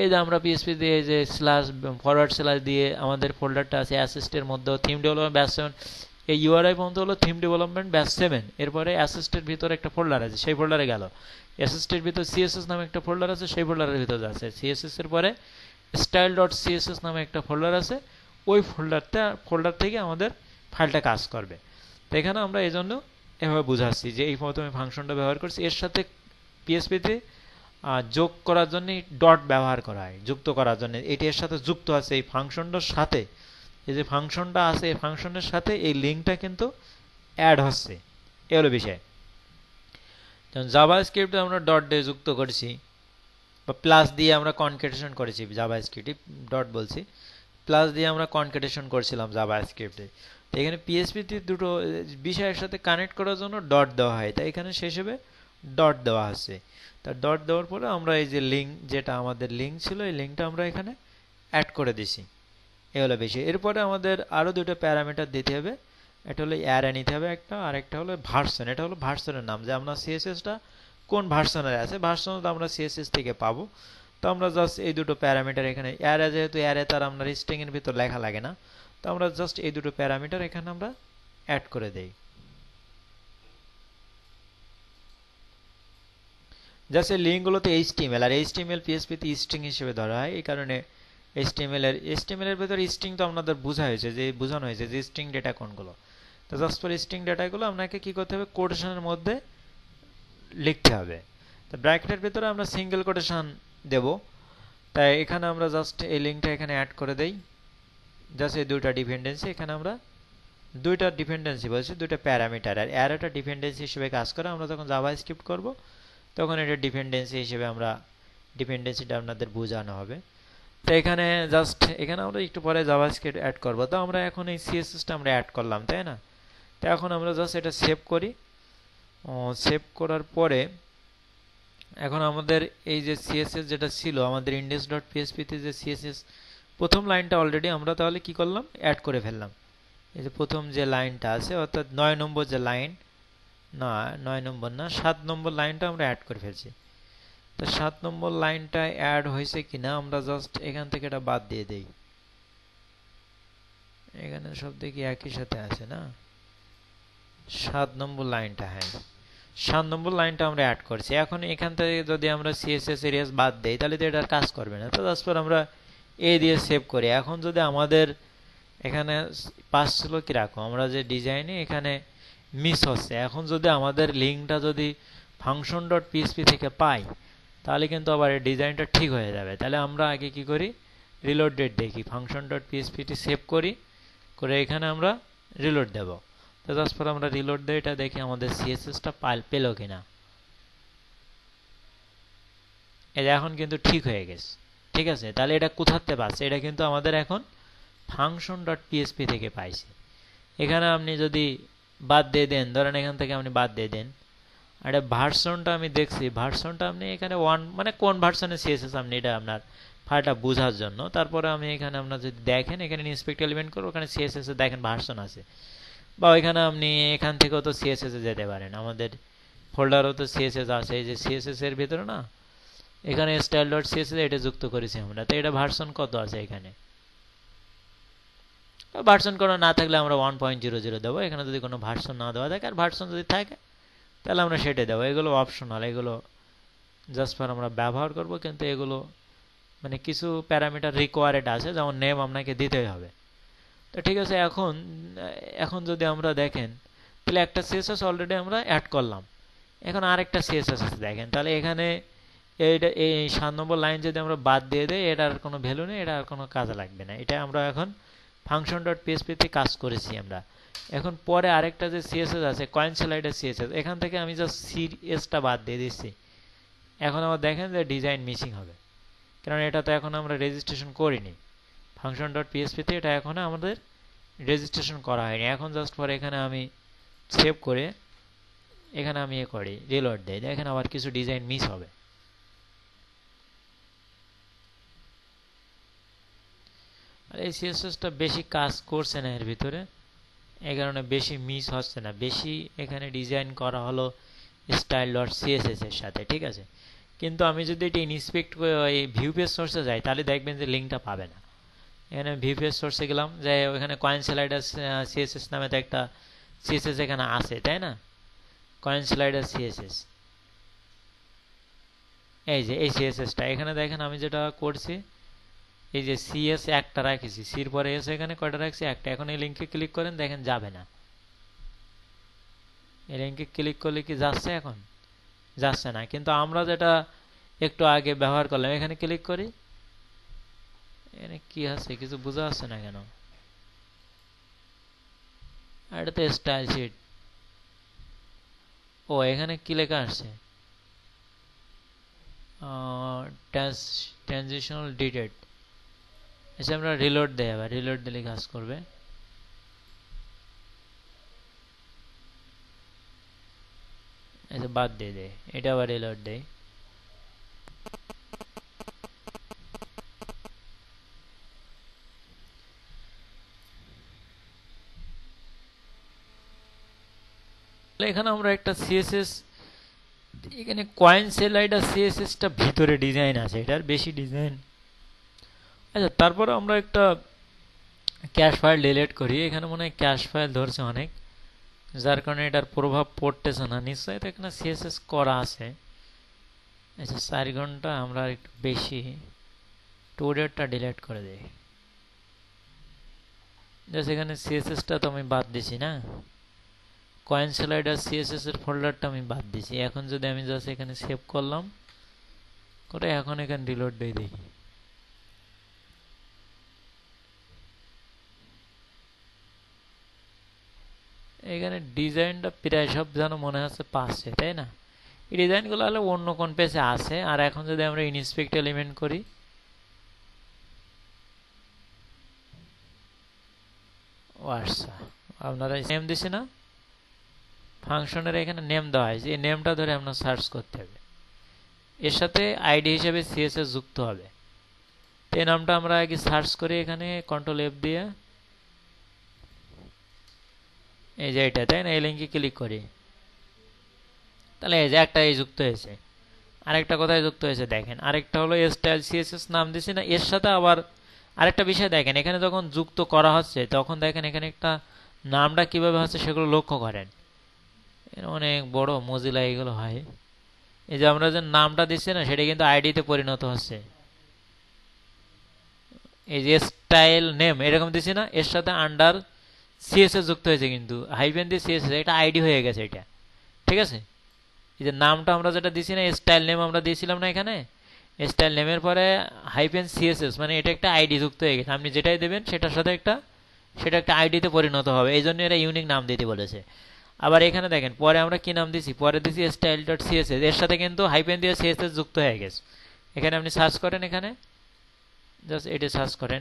এই যে আমরা পিএসপি দিয়ে যে স্ল্যাশ ফরওয়ার্ড স্ল্যাশ দিয়ে আমাদের ফোল্ডারটা আছে অ্যাসিস্টের মধ্যে থিম ডেভেলপমেন্ট ব্যাস সেভেন এই ইউআরআই পর্যন্ত হলো থিম ডেভেলপমেন্ট ব্যাস সেভেন এরপরে অ্যাসিস্টের ভিতরে একটা ফোল্ডার আছে সেই ফোল্ডারে গেল অ্যাসিস্টের ভিতর সিএসএস নামে একটা ফোল্ডার আছে সেই ফোল্ডারের ভিতরে আছে সিএসএস এর পরে স্টাইল ডট সিএসএস নামে একটা ফোল্ডার আছে ওই ফোল্ডারটা ফোল্ডার থেকে আমাদের ফাইলটা কাজ করবে তো এখানে আমরা এই জন্য এভাবে বুঝাচ্ছি যে এই প্রথমে ফাংশনটা ব্যবহার করছি এর সাথে পিএসপিতে যোগ করার জন্যে ডট ব্যবহার করা হয় যুক্ত করার জন্য এটি এর সাথে যুক্ত আছে এই ফাংশনটার সাথে এই যে ফাংশনটা আছে এই ফাংশনের সাথে এই লিঙ্কটা কিন্তু অ্যাড হচ্ছে এ হলো বিষয় যেমন জাভা স্ক্রিপ্টে আমরা ডট দিয়ে যুক্ত করছি বা প্লাস দিয়ে আমরা কনকেটেশন করেছি জাভা স্ক্রিপ্টে ডট বলছি প্লাস দিয়ে আমরা কনকেটেশন করেছিলাম জাভা স্ক্রিপ্টে এখানে পিএসপিতে দুটো বিষয়ের সাথে কানেক্ট করার জন্য ডট দেওয়া হয় তাই এখানে শেষ হবে ডট দেওয়া আছে তার ডট দেওয়ার পরে আমরা এই যে লিঙ্ক যেটা আমাদের লিঙ্ক ছিল এই লিঙ্কটা আমরা এখানে অ্যাড করে দিছি এ হলো বেশি এরপরে আমাদের আরও দুটো প্যারামিটার দিতে হবে এটা হলো অ্যারে নিতে হবে একটা আর একটা হলো ভার্সন এটা হলো ভার্সনের নাম যে আমরা সিএসএসটা কোন ভার্সনের আছে ভার্সন তো আমরা সিএসএস থেকে পাবো তো আমরা জাস্ট এই দুটো প্যারামিটার এখানে অ্যারে যেহেতু অ্যারে তার আমরা স্ট্রিংয়ের ভিতর লেখা লাগে না তো আমরা জাস্ট এই দুটো প্যারামিটার এখানে আমরা অ্যাড করে দেই জাস্ট এই লিঙ্কগুলো তো এইচটিএমএল আর এইচটিএমএল পিএসপিতে স্ট্রিং হিসেবে ধরা হয় এই কারণে এইচটিএমএল এর এইচটিএমএল এর ভেতরে স্ট্রিং তো আপনাদের বোঝা হয়েছে যে বোঝানো হয়েছে যে স্ট্রিং ডেটা কোনগুলো তো জাস্ট ফর স্ট্রিং ডেটাগুলো আপনাকে কি করতে হবে কোটেশনের মধ্যে লিখতে হবে তো ব্র্যাকেটের ভেতরে আমরা সিঙ্গেল কোটেশন দেব তাই এখানে আমরা জাস্ট এই লিঙ্কটা এখানে অ্যাড করে দেই জাস্ট এই দুইটা ডিপেন্ডেন্সি এখানে আমরা দুইটা ডিপেন্ডেন্সি বলছি দুইটা প্যারামিটার আর অ্যারেটা ডিপেন্ডেন্সি হিসেবে কাজ করে আমরা যখন জাভা স্ক্রিপ্ট করবো তখন এটা ডিপেন্ডেন্সি হিসেবে আমরা ডিপেন্ডেন্সিটা আপনাদের বোঝানো হবে তো এখানে জাস্ট এখানে আমরা একটু পরে জাভা স্ক্রিপ্ট অ্যাড করবো তো আমরা এখন এই সিএসএসটা আমরা অ্যাড করলাম তাই না তো এখন আমরা জাস্ট এটা সেভ করি সেভ করার পরে এখন আমাদের এই যে সিএসএস যেটা ছিল আমাদের ইন্ডেক্স ডট পিএসপিতে যে সিএসএস প্রথম লাইনটা অলরেডি আমরা তাহলে কি করলাম অ্যাড করে ফেললাম এই যে প্রথম যে লাইনটা আছে অর্থাৎ নয় নম্বর যে লাইন না নয় নম্বর না সাত নম্বর লাইনটা আমরা অ্যাড করে ফেলছি তো সাত নম্বর লাইনটা অ্যাড হয়েছে কি না আমরা জাস্ট এখান থেকে এটা বাদ দিয়ে দেই এখানে সব দেখি একই সাথে আছে না সাত নম্বর লাইনটা হ্যাঁ সাত নম্বর লাইনটা আমরা অ্যাড করছি এখন এখান থেকে যদি আমরা সিএসএস এরিয়াস বাদ দেই তাহলে তো এটা কাজ করবে না তো তারপর আমরা এ দিয়ে সেভ করি এখন যদি আমাদের এখানে পাস ছিল কীরকম আমরা যে ডিজাইনে এখানে মিস হচ্ছে এখন যদি আমাদের লিঙ্কটা যদি ফাংশন ডট পিএসপি থেকে পাই তাহলে কিন্তু আবার এই ডিজাইনটা ঠিক হয়ে যাবে তাহলে আমরা আগে কি করি রিলোড ডেট দেখি ফাংশন ডট পিএসপিটি সেভ করি করে এখানে আমরা রিলোড দেব তো তারপর আমরা রিলোড দিয়ে দেখি আমাদের সিএসএসটা পাল পেল কিনা এটা এখন কিন্তু ঠিক হয়ে গেছে ঠিক আছে তাহলে এটা কোথাতে পাচ্ছে এটা কিন্তু আমাদের এখন ফাংশন ডট পিএসপি থেকে পাইছে এখানে আপনি যদি বাদ দিয়ে দেন ধরেন এখান থেকে আপনি বাদ দিয়ে দেন এটা ভার্সনটা আমি দেখছি ভার্সনটা আপনি এখানে ওয়ান মানে কোন ভার্সনে সিএসএস আপনি এটা আপনার ফাইলটা বোঝার জন্য তারপরে আমি এখানে আপনার যদি দেখেন এখানে ইন্সপেক্ট এলিমেন্ট করো ওখানে সিএসএসে দেখেন ভার্সন আছে বা এখানে আপনি এখান থেকেও তো সিএসএসে যেতে পারেন আমাদের ফোল্ডারও তো সিএসএস আছে এই যে সিএসএস এর ভিতরে না এখানে স্টাইল ডট সিএসএস এটা যুক্ত করেছি আমরা তো এটা ভার্সন কত আছে এখানে ভার্সন কোনো না থাকলে আমরা ওয়ান পয়েন্ট জিরো জিরো দেবো এখানে যদি কোনো ভার্সন না দেওয়া থাকে আর ভার্সন যদি থাকে তাহলে আমরা সেটাই দেবো এগুলো অপশনাল এগুলো জাস্ট ফর আমরা ব্যবহার করব কিন্তু এগুলো মানে কিছু প্যারামিটার রিকোয়ারেড আছে যেমন নেম আপনাকে দিতেই হবে তো ঠিক আছে এখন এখন যদি আমরা দেখেন তাহলে একটা সিএসএস অলরেডি আমরা অ্যাড করলাম এখন আরেকটা সিএসএস দেখেন তাহলে এখানে এইটা এই সাত নম্বর লাইন যদি আমরা বাদ দিয়ে দেয় এটার কোনো ভ্যালু নেই এটা আর কোনো কাজে লাগবে না এটা আমরা এখন ফাংশন ডট পিএসপিতে কাজ করেছি আমরা এখন পরে আরেকটা যে সিএসএস আছে কয়েন সেলাইডের সিএসএস এখান থেকে আমি জাস্ট সিএসটা বাদ দিয়ে দিচ্ছি এখন আমার দেখেন যে ডিজাইন মিসিং হবে কারণ এটা তো এখন আমরা রেজিস্ট্রেশন করিনি ফাংশন ডট পিএসপিতে এটা এখনও আমাদের রেজিস্ট্রেশন করা হয়নি এখন জাস্ট পরে এখানে আমি সেভ করে এখানে আমি এ ইয়ে করি রিলোড দেয় এখানে আবার কিছু ডিজাইন মিস হবে আর এই সিএসএসটা বেশি কাজ করছে না এর ভিতরে এই কারণে বেশি মিস হচ্ছে না বেশি এখানে ডিজাইন করা হলো স্টাইল ডট সিএসএস এর সাথে ঠিক আছে কিন্তু আমি যদি এটা করে এই ভিউ পেজ সোর্সে যাই তাহলে দেখবেন যে লিঙ্কটা পাবে না এখানে ভিউ পেজ সোর্সে গেলাম যে ওইখানে কয়েন স্লাইডার সিএসএস নামে তো একটা সিএসএস এখানে আছে তাই না কয়েন স্লাইডার সিএসএস এই যে এই সিএসএসটা এখানে দেখেন আমি যেটা করছি এই যে সি এস একটা রাখেছি সির পরে এস এখানে কয়টা রাখছি একটা এখন এই লিঙ্কে ক্লিক করেন দেখেন যাবে না এই লিঙ্কে ক্লিক করলে কি যাচ্ছে এখন যাচ্ছে না কিন্তু আমরা যেটা একটু আগে ব্যবহার করলাম এখানে ক্লিক করি এখানে কি আছে কিছু বোঝা যাচ্ছে না কেন এটা তো স্টাইল শিট ও এখানে কি লেখা আসছে ট্রান্স ট্রানজিশনাল ডিটেড এসে আমরা রিলোড দেয় আবার রিলোড দিলে কাজ করবে এটা বাদ দিয়ে দেয় এটা আবার রিলোড দেয় এখানে আমরা একটা সিএসএস এখানে কয়েন সেল আইডা সিএসএসটা ভিতরে ডিজাইন আছে এটার বেশি ডিজাইন আচ্ছা তারপরে আমরা একটা ক্যাশ ফাইল ডিলেট করি এখানে মনে হয় ক্যাশ ফাইল ধরছে অনেক যার কারণে এটার প্রভাব পড়তেছে না নিশ্চয়ই তো এখানে সিএসএস করা আছে আচ্ছা চারি ঘন্টা আমরা একটু বেশি টু ডেটটা ডিলেট করে দিই জাস্ট এখানে সিএসএসটা তো আমি বাদ দিছি না কয়েন স্লাইডার সিএসএস এর ফোল্ডারটা আমি বাদ দিছি এখন যদি আমি জাস্ট এখানে সেভ করলাম করে এখন এখানে রিলোড দিয়ে দেখি এখানে ডিজাইনটা প্রায় সব যেন মনে হচ্ছে পাচ্ছে তাই না এই ডিজাইনগুলো হলে অন্য কোন পেজে আছে আর এখন যদি আমরা ইনস্পেক্ট এলিমেন্ট করি আচ্ছা, আপনারা নেম দিছে না ফাংশনের এখানে নেম দেওয়া হয়েছে এই নেমটা ধরে আপনার সার্চ করতে হবে এর সাথে আইডি হিসেবে সিএসএস যুক্ত হবে এই নামটা আমরা আগে সার্চ করি এখানে কন্ট্রোল এফ দিয়ে এই যে এটা তাই না এই লিঙ্কে ক্লিক করি তাহলে এই যে একটা এই যুক্ত হয়েছে আরেকটা কোথায় যুক্ত হয়েছে দেখেন আরেকটা হলো স্টাইল সিএসএস নাম দিছি না এর সাথে আবার আরেকটা বিষয় দেখেন এখানে যখন যুক্ত করা হচ্ছে তখন দেখেন এখানে একটা নামটা কিভাবে হচ্ছে সেগুলো লক্ষ্য করেন এর অনেক বড় মজিলা এগুলো হয় এই যে আমরা যে নামটা দিচ্ছি না সেটা কিন্তু আইডিতে পরিণত হচ্ছে এই যে স্টাইল নেম এরকম দিছি না এর সাথে আন্ডার সিএসএ যুক্ত হয়েছে কিন্তু হাইফেন দিয়ে সিএসএস এটা আইডি হয়ে গেছে এটা ঠিক আছে এই যে নামটা আমরা যেটা দিছি না স্টাইল নেম আমরা দিয়েছিলাম না এখানে স্টাইল নেমের পরে হাইফেন সিএসএস মানে এটা একটা আইডি যুক্ত হয়ে গেছে আপনি যেটাই দেবেন সেটার সাথে একটা সেটা একটা আইডিতে পরিণত হবে এই জন্য এরা ইউনিক নাম দিতে বলেছে আবার এখানে দেখেন পরে আমরা কি নাম দিছি পরে দিছি স্টাইল ডট সিএসএস এর সাথে কিন্তু হাইপেন দিয়ে সিএসএস যুক্ত হয়ে গেছে এখানে আপনি সার্চ করেন এখানে জাস্ট এটা সার্চ করেন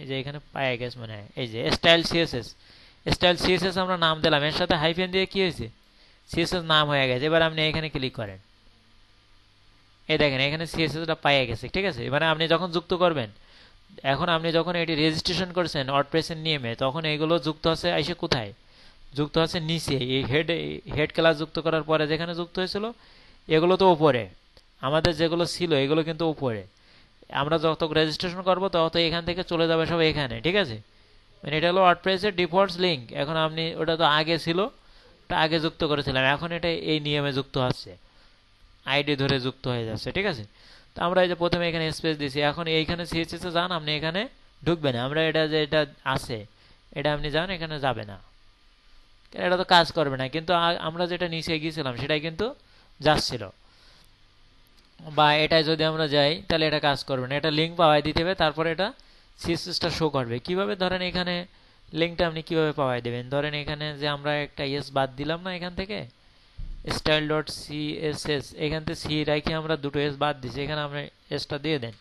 এই যে এখানে পায়া গেছে মানে এই যে স্টাইল সিএসএস স্টাইল সিএসএস আমরা নাম দিলাম এর সাথে হাইফেন দিয়ে কি হয়েছে সিএসএস নাম হয়ে গেছে এবার আপনি এখানে ক্লিক করেন এই দেখেন এখানে সিএসএসটা পায়ে গেছে ঠিক আছে এবারে আপনি যখন যুক্ত করবেন এখন আপনি যখন এটি রেজিস্ট্রেশন করছেন অটপ্রেসের নিয়মে তখন এগুলো যুক্ত আছে এসে কোথায় যুক্ত আছে নিচে এই হেড হেড ক্লাস যুক্ত করার পরে যেখানে যুক্ত হয়েছিল এগুলো তো ওপরে আমাদের যেগুলো ছিল এগুলো কিন্তু উপরে আমরা যত রেজিস্ট্রেশন করবো তত এখান থেকে চলে যাবে সব এখানে ঠিক আছে মানে এটা হলো ওয়ার্ডপ্রেসের ডিফল্টস লিঙ্ক এখন আপনি ওটা তো আগে ছিল আগে যুক্ত করেছিলাম এখন এটা এই নিয়মে যুক্ত হচ্ছে আইডি ধরে যুক্ত হয়ে যাচ্ছে ঠিক আছে তো আমরা এই যে প্রথমে এখানে স্পেস দিছি এখন এইখানে সিএচএসে যান আপনি এখানে ঢুকবে না আমরা এটা যে এটা আছে এটা আপনি যান এখানে যাবে না এটা তো কাজ করবে না কিন্তু আমরা যেটা নিচে গিয়েছিলাম সেটাই কিন্তু যাচ্ছিল বা এটায় যদি আমরা যাই তাহলে এটা কাজ করবে না এটা লিঙ্ক পাওয়াই দিতে হবে তারপরে এটা সিএসএসটা শো করবে কিভাবে ধরেন এখানে লিঙ্কটা আপনি কিভাবে পাওয়াই দেবেন ধরেন এখানে যে আমরা একটা ইয়েস বাদ দিলাম না এখান থেকে স্টাইল ডট এস এখান থেকে সি রাখি আমরা দুটো এস বাদ দিচ্ছি এখানে আপনি এসটা দিয়ে দেন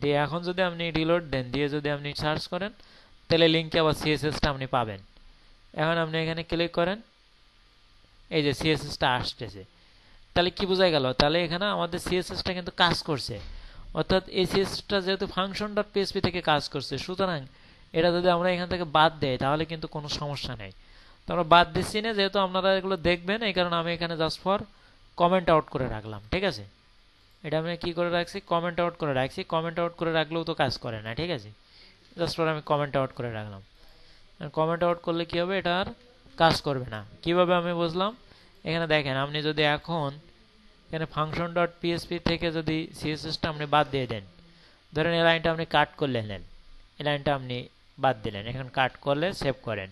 দিয়ে এখন যদি আপনি রিলোড দেন দিয়ে যদি আপনি সার্চ করেন তাহলে লিঙ্কে আবার সিএসএসটা আপনি পাবেন এখন আপনি এখানে ক্লিক করেন এই যে সিএসএসটা আসতেছে তাহলে কি বোঝা গেল তাহলে এখানে আমাদের সিএসএসটা কিন্তু কাজ করছে অর্থাৎ এই সিএসএসটা যেহেতু ফাংশনটা পিএসপি থেকে কাজ করছে সুতরাং এটা যদি আমরা এখান থেকে বাদ দেয় তাহলে কিন্তু কোনো সমস্যা নেই তো আমরা বাদ দিচ্ছি না যেহেতু আপনারা এগুলো দেখবেন এই কারণে আমি এখানে জাস্ট ফর কমেন্ট আউট করে রাখলাম ঠিক আছে এটা আমি কি করে রাখছি কমেন্ট আউট করে রাখছি কমেন্ট আউট করে রাখলেও তো কাজ করে না ঠিক আছে জাস্ট ফর আমি কমেন্ট আউট করে রাখলাম কমেন্ট আউট করলে কি হবে এটা আর কাজ করবে না কিভাবে আমি বুঝলাম এখানে দেখেন আপনি যদি এখন এখানে ফাংশন ডট পিএসপি থেকে যদি সিএসএসটা আপনি বাদ দিয়ে দেন ধরেন এই লাইনটা আপনি কাট করলে নেন এই লাইনটা আপনি বাদ দিলেন এখন কাট করলে সেভ করেন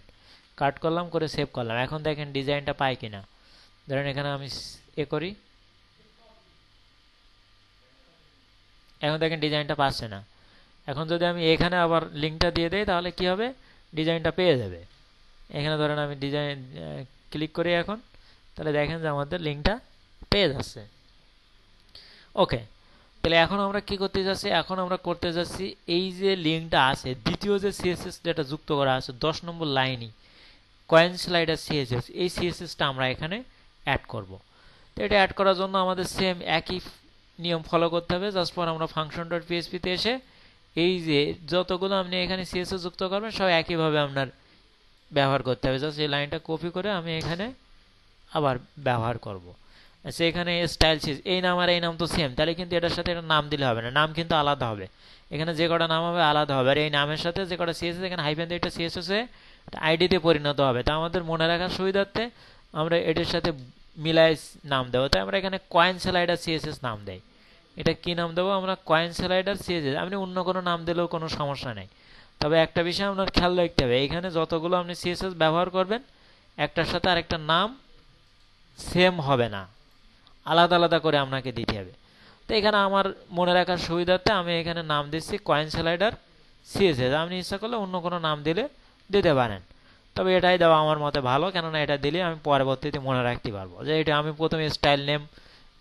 কাট করলাম করে সেভ করলাম এখন দেখেন ডিজাইনটা পাই কিনা ধরেন এখানে আমি এ করি এখন দেখেন ডিজাইনটা পাচ্ছে না এখন যদি আমি এখানে আবার লিঙ্কটা দিয়ে দেই তাহলে কি হবে ডিজাইনটা পেয়ে যাবে এখানে ধরেন আমি ডিজাইন ক্লিক করি এখন তাহলে দেখেন যে আমাদের লিঙ্কটা পেয়ে যাচ্ছে ওকে তাহলে এখন আমরা কি করতে যাচ্ছি এখন আমরা করতে যাচ্ছি এই যে লিঙ্কটা আছে দ্বিতীয় যে সিএসএস যেটা যুক্ত করা আছে দশ নম্বর লাইনই কয়েন স্লাইডার সিএসএস এই সিএসএসটা আমরা এখানে অ্যাড করব তো এটা অ্যাড করার জন্য আমাদের সেম একই নিয়ম ফলো করতে হবে জাস্ট পর আমরা ফাংশন ডট পিএসপিতে এসে এই যে যতগুলো আপনি এখানে সিএসএস যুক্ত করবেন সব একইভাবে আপনার ব্যবহার করতে হবে জাস্ট এই লাইনটা কপি করে আমি এখানে আবার ব্যবহার করব আচ্ছা এখানে স্টাইল সিজ এই নাম আর এই নাম তো সেম তাহলে কিন্তু এটার সাথে এটা নাম দিলে হবে না নাম কিন্তু আলাদা হবে এখানে যে কটা নাম হবে আলাদা হবে আর এই নামের সাথে যে কটা সিএসএস এখানে হাইফেন দিয়ে এটা সিএস এ আইডিতে পরিণত হবে তা আমাদের মনে রাখার সুবিধার্থে আমরা এটার সাথে মিলাই নাম দেবো তাই আমরা এখানে কয়েন স্লাইডার সিএসএস নাম দেই এটা কি নাম দেবো আমরা কয়েন স্লাইডার সিএসএস আপনি অন্য কোনো নাম দিলেও কোনো সমস্যা নেই তবে একটা বিষয় আপনার খেয়াল রাখতে হবে এখানে যতগুলো আপনি সিএসএস ব্যবহার করবেন একটার সাথে আরেকটা নাম সেম হবে না আলাদা আলাদা করে আপনাকে দিতে হবে তো এখানে আমার মনে রাখার সুবিধার্থে আমি এখানে নাম দিচ্ছি কয়েন স্লাইডার সিএসএস আপনি ইচ্ছা করলে অন্য কোনো নাম দিলে দিতে পারেন তবে এটাই দেওয়া আমার মতে ভালো কেননা এটা দিলে আমি পরবর্তীতে মনে রাখতে পারবো যে এটা আমি প্রথমে স্টাইল নেম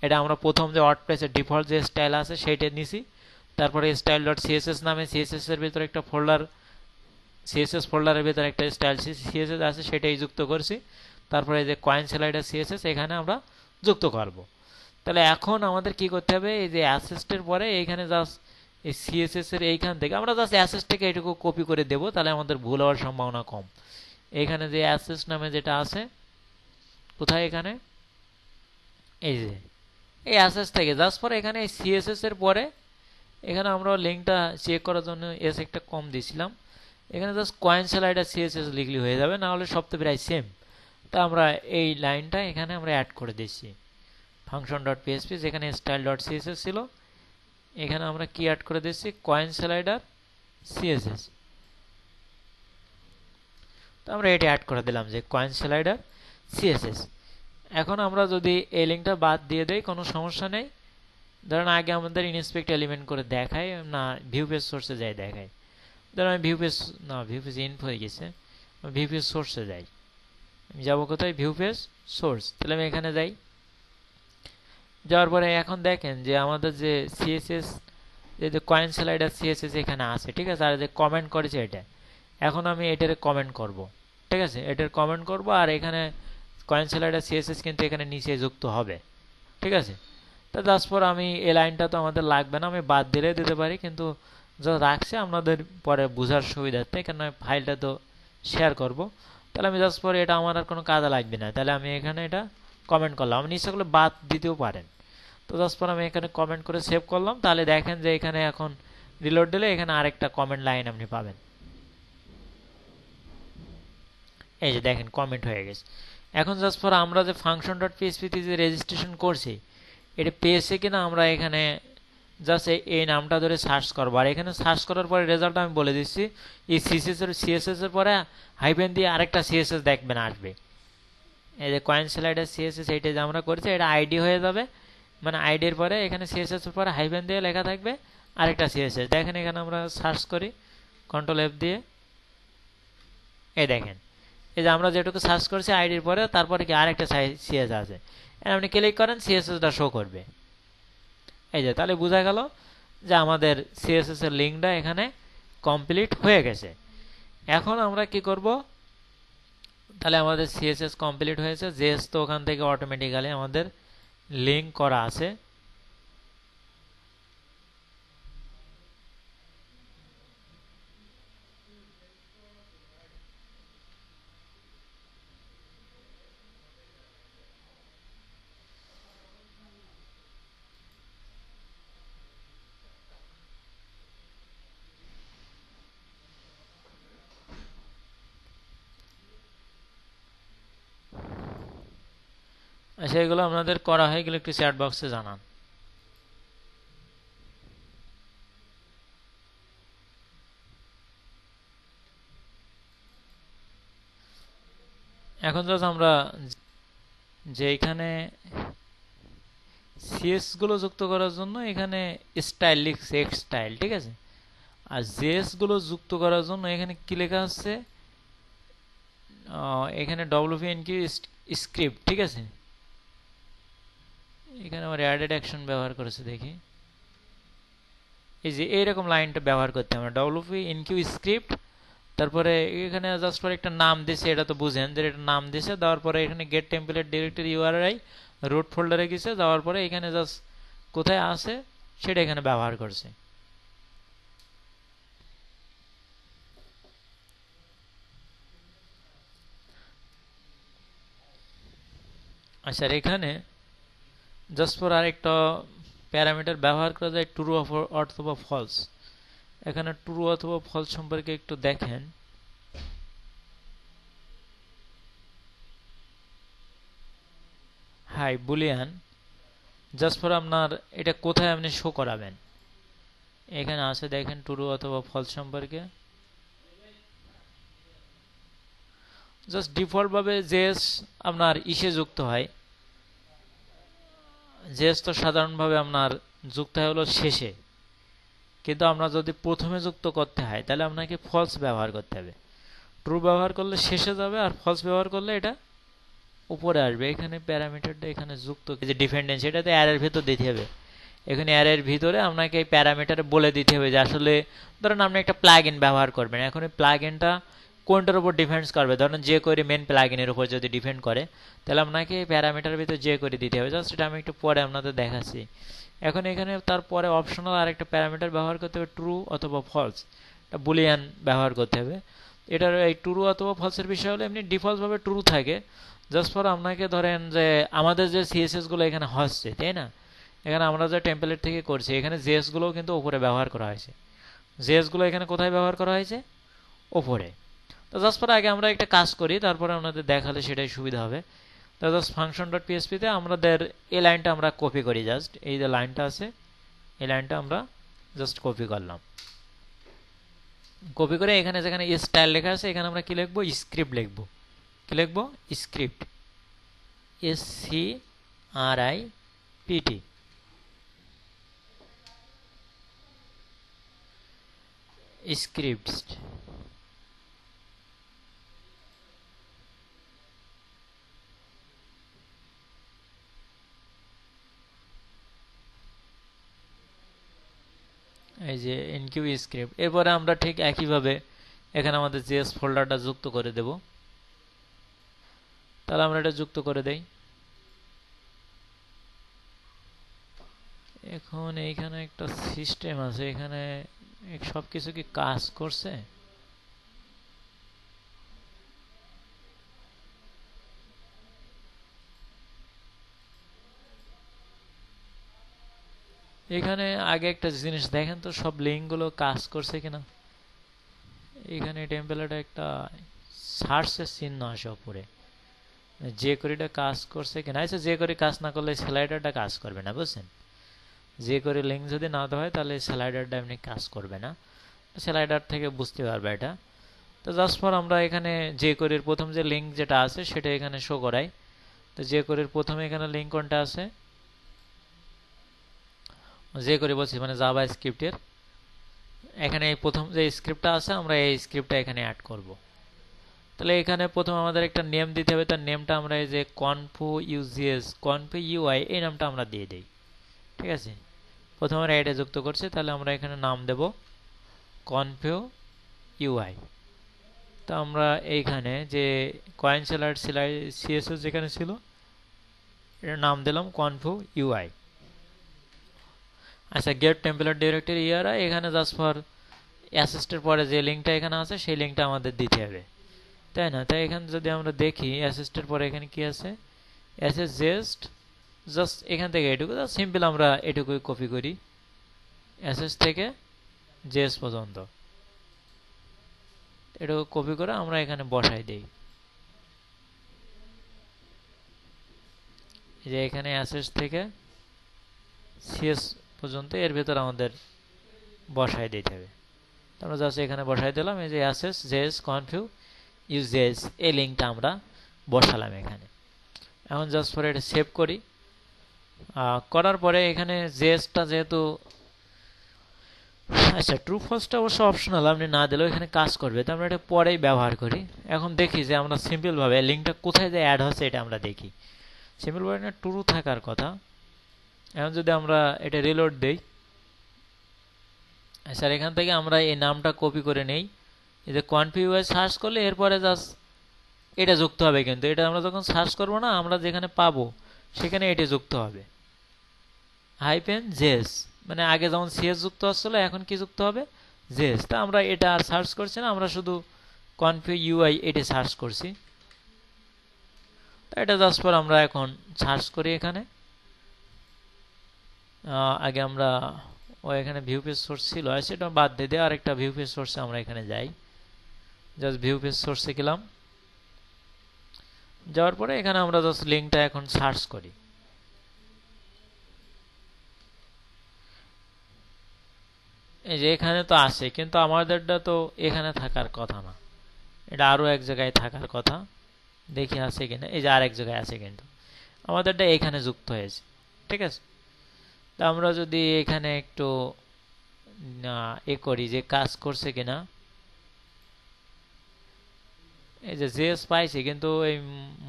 এটা আমরা প্রথম যে প্রেসের ডিফল্ট যে স্টাইল আছে সেইটা নিছি তারপরে স্টাইল ডট সিএসএস নামে সিএসএসের ভিতরে একটা ফোল্ডার সিএসএস ফোল্ডারের ভিতরে একটা স্টাইল সিএসএস আছে সেটাই যুক্ত করছি তারপরে যে কয়েন স্লাইডার সিএসএস এখানে আমরা যুক্ত করব তাহলে এখন আমাদের কি করতে হবে এই যে অ্যাসেস্টের পরে এইখানে জাস্ট এই সিএসএস এর এইখান থেকে আমরা জাস্ট অ্যাসেসটাকে এটুকু কপি করে দেব তাহলে আমাদের ভুল হওয়ার সম্ভাবনা কম এখানে যে অ্যাসেস নামে যেটা আছে কোথায় এখানে এই যে এই অ্যাসেস থেকে জাস্ট পরে এখানে এই সিএসএস এর পরে এখানে আমরা লিঙ্কটা চেক করার জন্য এস একটা কম দিয়েছিলাম এখানে জাস্ট কয়েন স্লাইডার সিএসএস লিখলি হয়ে যাবে না হলে সব তো প্রায় সেম তো আমরা এই লাইনটা এখানে আমরা অ্যাড করে দিচ্ছি ফাংশন ডট পিএসপি যেখানে স্টাইল ডট সিএসএস ছিল এখানে আমরা কি অ্যাড করে দিচ্ছি কয়েন স্লাইডার সিএসএস তো আমরা এটি অ্যাড করে দিলাম যে কয়েন স্লাইডার সিএসএস এখন আমরা যদি এই লিঙ্কটা বাদ দিয়ে দেই কোনো সমস্যা নেই ধরেন আগে আমাদের ইনস্পেক্ট এলিমেন্ট করে দেখায় না ভিউ পেজ সোর্সে যাই দেখায় ধরেন আমি ভিউ পেজ না ভিউ পেজ ইনফো হয়ে গেছে ভিউপিএস সোর্সে যাই আমি যাবো কোথায় ভিউ পেজ সোর্স তাহলে আমি এখানে যাই যাওয়ার পরে এখন দেখেন যে আমাদের যে সিএসএস যে কয়েন স্লাইডার সিএসএস এখানে আছে ঠিক আছে আর যে কমেন্ট করেছে এটা এখন আমি এটার কমেন্ট করব ঠিক আছে এটার কমেন্ট করব আর এখানে কয়েন স্লাইডার সিএসএস কিন্তু এখানে নিচে যুক্ত হবে ঠিক আছে তা তারপর আমি এই লাইনটা তো আমাদের লাগবে না আমি বাদ দিলে দিতে পারি কিন্তু যা রাখছে আপনাদের পরে বোঝার সুবিধার্থে কেন ফাইলটা তো শেয়ার করবো তাহলে আমি জাস্ট পরে এটা আমার আর কোনো কাজে লাগবে না তাহলে আমি এখানে এটা কমেন্ট করলাম আপনি ইচ্ছা বাদ দিতেও পারেন তো জাস্ট পর আমি এখানে কমেন্ট করে সেভ করলাম তাহলে দেখেন যে এখানে এখন রিলোড দিলে এখানে আরেকটা কমেন্ট লাইন আপনি পাবেন এই যে দেখেন কমেন্ট হয়ে গেছে এখন জাস্ট পর আমরা যে ফাংশন ডট পিএসপিতে যে রেজিস্ট্রেশন করছি এটা পেয়েছে কিনা আমরা এখানে জাস্ট এই নামটা ধরে সার্চ করবো আর এখানে সার্চ করার পরে রেজাল্ট আমি বলে দিচ্ছি এই সিএসএসের সিএসএসের পরে হাইপেন দিয়ে আরেকটা সিএসএস দেখবেন আসবে এই যে কয়েন স্লাইডের সিএসএস এইটা যে আমরা করছি এটা আইডি হয়ে যাবে মানে আইডির পরে এখানে সিএসএসের পরে হাইপেন দিয়ে লেখা থাকবে আরেকটা সিএসএস দেখেন এখানে আমরা সার্চ করি কন্ট্রোল এফ দিয়ে এই দেখেন এই যে আমরা যেটুকু সার্চ করছি আইডির পরে তারপরে কি আরেকটা সিএস আছে আপনি মানে ক্লিক করেন সিএসএসটা শো করবে এই যে তাহলে বোঝা গেল যে আমাদের সিএসএস এর লিঙ্কটা এখানে কমপ্লিট হয়ে গেছে এখন আমরা কি করব তাহলে আমাদের সিএসএস কমপ্লিট হয়েছে জেস তো ওখান থেকে অটোমেটিক্যালি আমাদের লিঙ্ক করা আছে সেগুলো আপনাদের করা হয় এগুলো একটু চ্যাট বক্সে জানান এখন জাস্ট আমরা যে এখানে গুলো যুক্ত করার জন্য এখানে স্টাইল লিখছে এক্স স্টাইল ঠিক আছে আর গুলো যুক্ত করার জন্য এখানে কি লেখা আছে এখানে ডব্লিউপিএন কি স্ক্রিপ্ট ঠিক আছে এখানে আমার অ্যাডেড অ্যাকশন ব্যবহার করেছে দেখি এই যে এইরকম লাইনটা ব্যবহার করতে আমরা ডব্লুপি ইনকিউ স্ক্রিপ্ট তারপরে এখানে জাস্ট পরে একটা নাম দিছে এটা তো বুঝেন যে এটা নাম দিছে দেওয়ার পরে এখানে get template directory URI root ফোল্ডারে গেছে যাওয়ার পরে এখানে জাস্ট কোথায় আছে সেটা এখানে ব্যবহার করছে আচ্ছা এখানে জাস্ট আরেকটা প্যারামিটার ব্যবহার করা যায় ট্রু অথবা ফলস এখানে ট্রু অথবা ফলস সম্পর্কে একটু দেখেন হাই বুলিয়ান জাস্ট ফর আপনার এটা কোথায় আপনি শো করাবেন এখানে আছে দেখেন ট্রু অথবা ফলস সম্পর্কে জাস্ট ডিফল্টভাবে জেএস আপনার ইসে যুক্ত হয় জেস তো সাধারণভাবে আপনার যুক্ত হয় হলো শেষে কিন্তু আমরা যদি প্রথমে যুক্ত করতে হয় তাহলে আপনাকে ফলস ব্যবহার করতে হবে ট্রু ব্যবহার করলে শেষে যাবে আর ফলস ব্যবহার করলে এটা উপরে আসবে এখানে প্যারামিটারটা এখানে যুক্ত যে ডিফেন্ডেন্স এটা তো অ্যারের ভিতর দিতে হবে এখানে অ্যারের ভিতরে আপনাকে এই প্যারামিটার বলে দিতে হবে যে আসলে ধরেন আপনি একটা প্লাগ ইন ব্যবহার করবেন এখন এই প্লাগ ইনটা কোনটার উপর ডিফেন্স করবে ধরুন যে করি মেন প্লাগিনের উপর যদি ডিপেন্ড করে তাহলে আপনাকে প্যারামিটার ভিতরে যে করি দিতে হবে জাস্ট এটা আমি একটু পরে আপনাদের দেখাচ্ছি এখন এখানে তারপরে অপশনাল আরেকটা প্যারামিটার ব্যবহার করতে হবে ট্রু অথবা ফলস বুলিয়ান ব্যবহার করতে হবে এটার এই ট্রু অথবা ফলসের বিষয় হলে এমনি ডিফল্টভাবে ট্রু থাকে জাস্ট ফর আপনাকে ধরেন যে আমাদের যে সিএসএসগুলো এখানে হচ্ছে তাই না এখানে আমরা যে টেম্পলেট থেকে করছি এখানে জেএসগুলোও কিন্তু ওপরে ব্যবহার করা হয়েছে জেএসগুলো এখানে কোথায় ব্যবহার করা হয়েছে ওপরে তো জাস্ট পরে আগে আমরা একটা কাজ করি তারপরে আমাদের দেখালে সেটাই সুবিধা হবে তো জাস্ট ফাংশন ডট পিএসপিতে আমাদের এই লাইনটা আমরা কপি করি জাস্ট এই যে লাইনটা আছে এই লাইনটা আমরা জাস্ট কপি করলাম কপি করে এখানে যেখানে স্টাইল লেখা আছে এখানে আমরা কি লিখবো স্ক্রিপ্ট লিখবো কি লিখবো script S C R I PT script এই যে এনকিউ স্ক্রিপ্ট এরপরে আমরা ঠিক একইভাবে এখানে আমাদের জেএস ফোল্ডারটা যুক্ত করে দেব তাহলে আমরা এটা যুক্ত করে দেই এখন এইখানে একটা সিস্টেম আছে এখানে সব কিছু কি কাজ করছে এখানে আগে একটা জিনিস দেখেন তো সব লিঙ্কগুলো কাজ করছে কিনা এখানে টেম্পলেটে একটা সার্সের চিহ্ন আসে ওপরে যে করিটা কাজ করছে কিনা আচ্ছা যে করে কাজ না করলে স্যালাইডারটা কাজ করবে না বুঝছেন যে করে লিঙ্ক যদি না দেওয়া হয় তাহলে স্যালাইডারটা এমনি কাজ করবে না স্যালাইডার থেকে বুঝতে পারবে এটা তো জাস্ট ফর আমরা এখানে যে করির প্রথম যে লিঙ্ক যেটা আছে সেটা এখানে শো করাই তো যে করির প্রথমে এখানে লিঙ্ক কোনটা আছে যে করে বলছি মানে জাভা স্ক্রিপ্টের এখানে প্রথম যে স্ক্রিপ্টটা আছে আমরা এই স্ক্রিপ্টটা এখানে অ্যাড করব তাহলে এখানে প্রথম আমাদের একটা নেম দিতে হবে তার নেমটা আমরা এই যে কনফু ইউজিএস কনফু ইউআই এই নামটা আমরা দিয়ে দিই ঠিক আছে প্রথম আমরা এটা যুক্ত করছি তাহলে আমরা এখানে নাম দেব কনফিউ ইউআই তো আমরা এইখানে যে কয়েন সেলার সেলাই সিএসএস যেখানে ছিল এটার নাম দিলাম কনফু ইউআই আচ্ছা গেট টেম্পলেট ডিরেক্টরি ইয়ারা এখানে জাস্ট ফর অ্যাসিস্টের পরে যে লিঙ্কটা এখানে আছে সেই লিঙ্কটা আমাদের দিতে হবে তাই না তাই এখানে যদি আমরা দেখি অ্যাসিস্টের পরে এখানে কি আছে অ্যাসেস জেস্ট জাস্ট এখান থেকে এটুকু জাস্ট সিম্পল আমরা এটুকুই কপি করি অ্যাসেস থেকে জেস পর্যন্ত এটুকু কপি করে আমরা এখানে বসাই দিই যে এখানে অ্যাসেস থেকে সিএস পর্যন্ত এর ভেতর আমাদের বসায় দিতে হবে আমরা জাস্ট এখানে বসায় দিলাম এই যে অ্যাসেস জেস কনফিউ ইউজ জেস এই লিঙ্কটা আমরা বসালাম এখানে এখন জাস্ট পরে এটা সেভ করি করার পরে এখানে জেসটা যেহেতু আচ্ছা ট্রু ফলসটা অবশ্য অপশনাল আপনি না দিলেও এখানে কাজ করবে তো আমরা এটা পরেই ব্যবহার করি এখন দেখি যে আমরা সিম্পলভাবে লিঙ্কটা কোথায় যে অ্যাড হচ্ছে এটা আমরা দেখি সিম্পলভাবে ট্রু থাকার কথা এখন যদি আমরা এটা রিলোড দেই স্যার এখান থেকে আমরা এই নামটা কপি করে নেই এই যে কনফিউয়ে সার্চ করলে এরপরে জাস্ট এটা যুক্ত হবে কিন্তু এটা আমরা যখন সার্চ করবো না আমরা যেখানে পাবো সেখানে এটা যুক্ত হবে হাইপেন জেস মানে আগে যেমন সিএস যুক্ত আসছিলো এখন কি যুক্ত হবে জেস তা আমরা এটা আর সার্চ করছি না আমরা শুধু কনফিউ ইউআই এটা সার্চ করছি তা এটা জাস্ট পর আমরা এখন সার্চ করি এখানে আগে আমরা ও এখানে ভিউ পেজ সোর্স ছিল সেটা বাদ দিয়ে দেয় আরেকটা ভিউ পেজ সোর্সে আমরা এখানে যাই জাস্ট ভিউ পেজ সোর্সে গেলাম যাওয়ার পরে এখানে আমরা জাস্ট লিঙ্কটা এখন সার্চ করি এই যে এখানে তো আছে কিন্তু আমাদেরটা তো এখানে থাকার কথা না এটা আরও এক জায়গায় থাকার কথা দেখি আছে কিনা এই যে আর এক জায়গায় আছে কিন্তু আমাদেরটা এখানে যুক্ত হয়েছে ঠিক আছে তা আমরা যদি এখানে একটু না এ করি যে কাজ করছে কিনা এই যে জেস পাইছি কিন্তু এই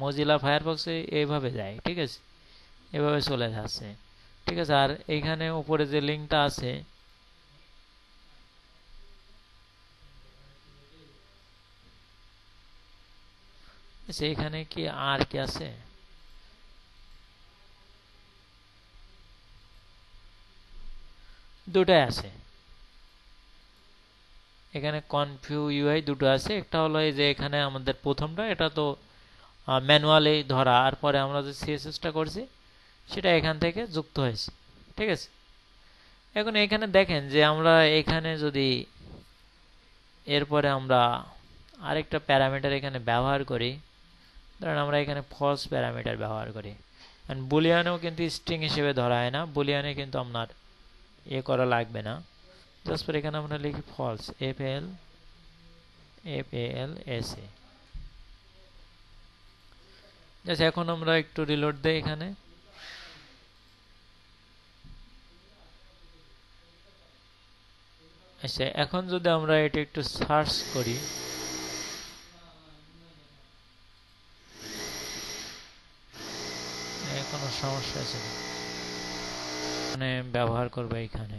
মজিলা ফায়ারবক্সে এইভাবে যায় ঠিক আছে এভাবে চলে যাচ্ছে ঠিক আছে আর এইখানে উপরে যে লিঙ্কটা আছে আচ্ছা, এখানে কি আর কি আছে দুটাই আছে এখানে কনফিউ ইউআই দুটো আছে একটা হলো এই যে এখানে আমাদের প্রথমটা এটা তো ম্যানুয়ালি ধরা আর পরে আমরা যে সিএসএসটা করছি সেটা এখান থেকে যুক্ত হয়েছে ঠিক আছে এখন এখানে দেখেন যে আমরা এখানে যদি এরপরে আমরা আরেকটা প্যারামিটার এখানে ব্যবহার করি ধরেন আমরা এখানে ফলস প্যারামিটার ব্যবহার করি কারণ বুলিয়ানেও কিন্তু স্ট্রিং হিসেবে ধরা হয় না বুলিয়ানে কিন্তু আপনার এ করা লাগবে না জাস্ট এখানে আমরা লিখি false F L F L S A আচ্ছা এখন আমরা একটু রিলোড দেই এখানে আচ্ছা এখন যদি আমরা এটা একটু সার্চ করি কোনো সমস্যা আছে না মানে ব্যবহার করবে এখানে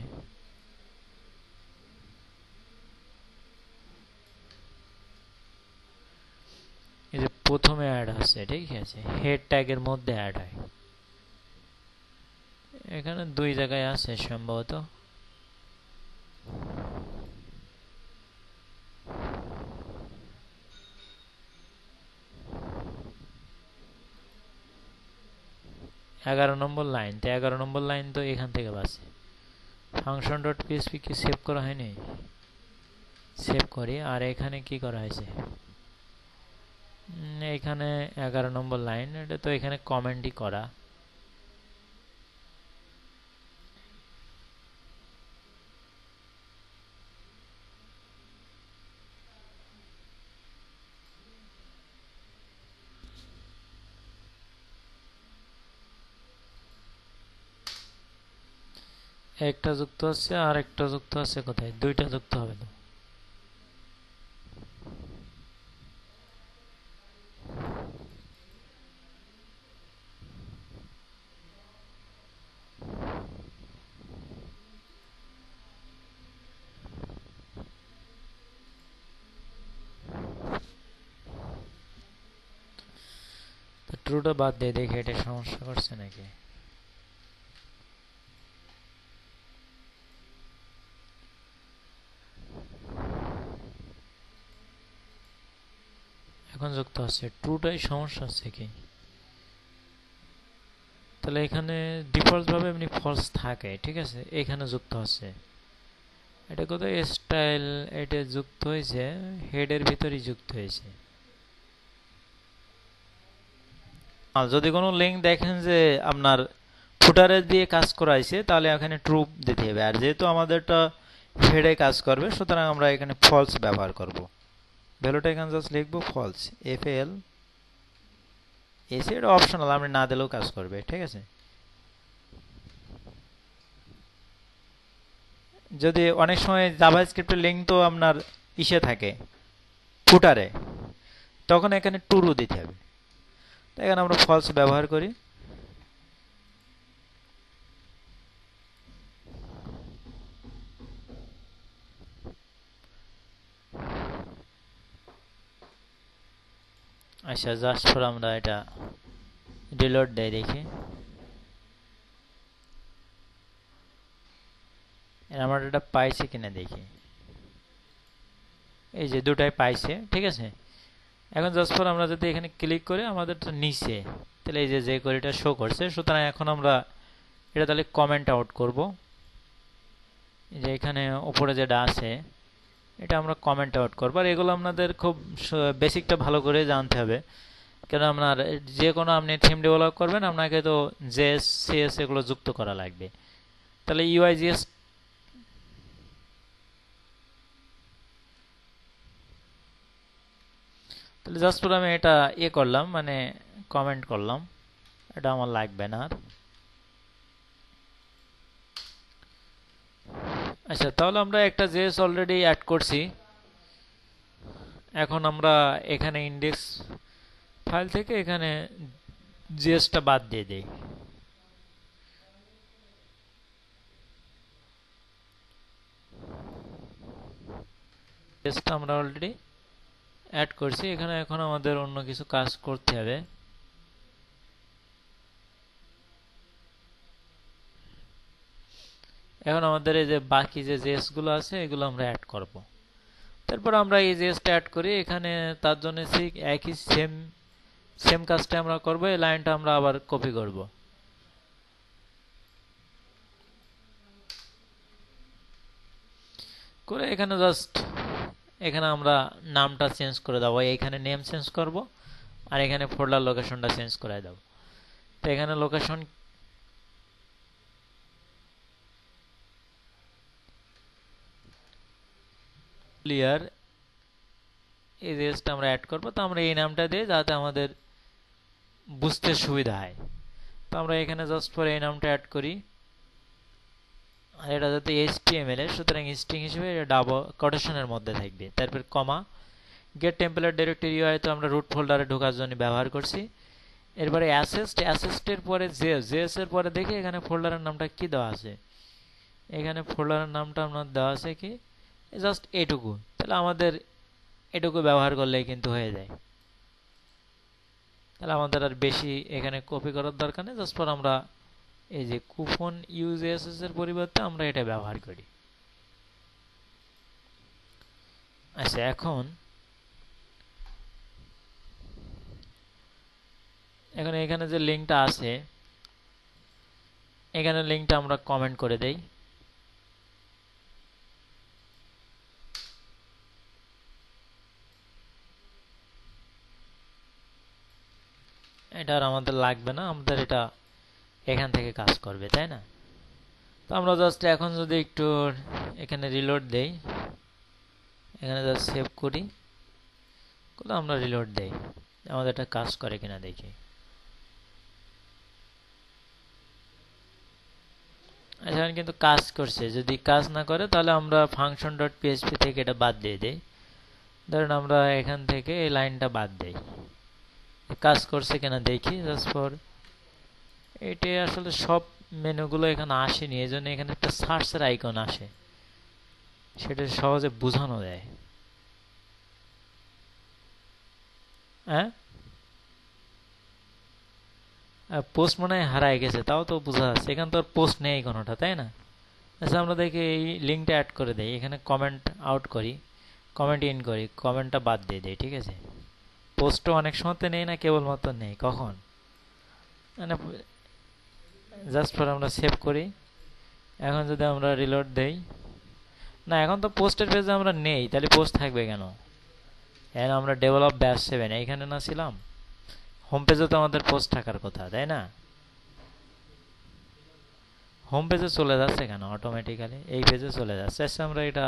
এই প্রথমে অ্যাড হচ্ছে ঠিক আছে হেড ট্যাগের মধ্যে অ্যাড হয় এখানে দুই জায়গায় আছে সম্ভবত এগারো নম্বর লাইন তো এগারো নম্বর লাইন তো এখান থেকে বাসে ফাংশন ডট পিএসপি কি সেভ করা হয়নি সেভ করি আর এখানে কি করা হয়েছে এখানে এগারো নম্বর লাইন এটা তো এখানে কমেন্টই করা একটা যুক্ত আছে আর একটা যুক্ত আছে কোথায় দুইটা যুক্ত হবে না ট্রুটা বাদ দিয়ে দেখে এটা সমস্যা করছে নাকি যখন যুক্ত হচ্ছে ট্রুটাই সমস্যা আছে কি তাহলে এখানে ডিফল্টভাবে এমনি ফলস থাকে ঠিক আছে এখানে যুক্ত আছে এটা কত স্টাইল এটা যুক্ত হয়েছে হেডের ভিতরেই যুক্ত হয়েছে আর যদি কোনো লিঙ্ক দেখেন যে আপনার ফুটারে দিয়ে কাজ করাইছে তাহলে এখানে ট্রু দিতে হবে আর যেহেতু আমাদেরটা হেডে কাজ করবে সুতরাং আমরা এখানে ফলস ব্যবহার করবো ভ্যালুটা এখানে জাস্ট লিখবো ফলস এফ এল এসে এটা অপশনাল আপনি না দিলেও কাজ করবে ঠিক আছে যদি অনেক সময় জাভা স্ক্রিপ্টের লিঙ্ক তো আপনার ইসে থাকে ফুটারে তখন এখানে টুরু দিতে হবে তো এখানে আমরা ফলস ব্যবহার করি আচ্ছা জাস্ট ফর আমরা এটা রিলোড দেয় দেখি আমার এটা পাইছে কিনা দেখি এই যে দুটাই পাইছে ঠিক আছে এখন জাস্ট ফর আমরা যদি এখানে ক্লিক করে আমাদের নিচে তাহলে এই যে যে এটা শো করছে সুতরাং এখন আমরা এটা তাহলে কমেন্ট আউট করব যে এখানে উপরে যেটা আছে এটা আমরা কমেন্ট আউট করবো আর এগুলো আপনাদের খুব বেসিকটা ভালো করে জানতে হবে কেন আপনার যে কোনো আপনি থিম ডেভেলপ করবেন আপনাকে তো জেএস সিএস এগুলো যুক্ত করা লাগবে তাহলে ইউআইজিএস তাহলে জাস্ট আমি এটা ইয়ে করলাম মানে কমেন্ট করলাম এটা আমার লাগবে না আর আচ্ছা তাহলে আমরা একটা জেস অলরেডি অ্যাড করছি এখন আমরা এখানে ইন্ডেক্স ফাইল থেকে এখানে জেসটা বাদ দিয়ে দেই জেসটা আমরা অলরেডি অ্যাড করছি এখানে এখন আমাদের অন্য কিছু কাজ করতে হবে এখন আমাদের এই যে বাকি যে জেসগুলো আছে এগুলো আমরা অ্যাড করব তারপর আমরা এই জেসটা অ্যাড করি এখানে তার জন্য ঠিক একই সেম সেম কাজটা আমরা করব এই লাইনটা আমরা আবার কপি করব করে এখানে জাস্ট এখানে আমরা নামটা চেঞ্জ করে দেবো এইখানে নেম চেঞ্জ করব আর এখানে ফোল্ডার লোকেশনটা চেঞ্জ করে দেবো তো এখানে লোকেশন ক্লিয়ার এই রেস্ট আমরা অ্যাড করবো তো আমরা এই নামটা দিই যাতে আমাদের বুঝতে সুবিধা হয় তো আমরা এখানে জাস্ট ফর এই নামটা অ্যাড করি আর এটা যাতে এইচ টি এম সুতরাং স্ট্রিং হিসেবে এটা ডাবল কটেশনের মধ্যে থাকবে তারপর কমা গেট টেম্পেলার ডিরেক্টরি হয়তো আমরা রুট ফোল্ডারে ঢোকার জন্য ব্যবহার করছি এরপরে অ্যাসেস্ট অ্যাসেস্টের পরে জেস জেস এর পরে দেখি এখানে ফোল্ডারের নামটা কি দেওয়া আছে এখানে ফোল্ডারের নামটা আপনার দেওয়া আছে কি জাস্ট এটুকু তাহলে আমাদের এটুকু ব্যবহার করলেই কিন্তু হয়ে যায় তাহলে আমাদের আর বেশি এখানে কপি করার দরকার নেই জাস্ট পর আমরা এই যে কুপন ইউজ এসএস এর পরিবর্তে আমরা এটা ব্যবহার করি আচ্ছা এখন এখন এখানে যে লিঙ্কটা আছে এখানে লিঙ্কটা আমরা কমেন্ট করে দেই এটা আর আমাদের লাগবে না আমাদের এটা এখান থেকে কাজ করবে তাই না তো আমরা জাস্ট এখন যদি একটু এখানে রিলোড দেই এখানে জাস্ট সেভ করি করে আমরা রিলোড দেই আমাদের এটা কাজ করে কিনা দেখি আচ্ছা, এখন কিন্তু কাজ করছে যদি কাজ না করে তাহলে আমরা ফাংশন ডট পিএইচপি থেকে এটা বাদ দিয়ে দেই ধরেন আমরা এখান থেকে এই লাইনটা বাদ দেই কাজ করছে কিনা দেখি জাস্ট ফর এটা আসলে সব মেনুগুলো এখানে আসেনি এই জন্য এখানে একটা সার্চের আইকন আসে সেটা সহজে বোঝানো যায় হ্যাঁ পোস্ট মনে হয় হারাই গেছে তাও তো বোঝা যাচ্ছে এখানে তো আর পোস্ট নেই কোনোটা তাই না আচ্ছা আমরা দেখি এই লিঙ্কটা অ্যাড করে দেয় এখানে কমেন্ট আউট করি কমেন্ট ইন করি কমেন্টটা বাদ দিয়ে দেয় ঠিক আছে পোস্টও অনেক তো নেই না কেবলমাত্র নেই কখন মানে জাস্ট ফর আমরা সেভ করি এখন যদি আমরা রিলোড দেই না এখন তো পোস্টের পেজে আমরা নেই তাহলে পোস্ট থাকবে কেন এখন আমরা ডেভেলপ ব্যাস সেভেন এইখানে না ছিলাম হোম পেজে তো আমাদের পোস্ট থাকার কথা তাই না হোম পেজে চলে যাচ্ছে কেন অটোমেটিক্যালি এই পেজে চলে যাচ্ছে আচ্ছা, আমরা এটা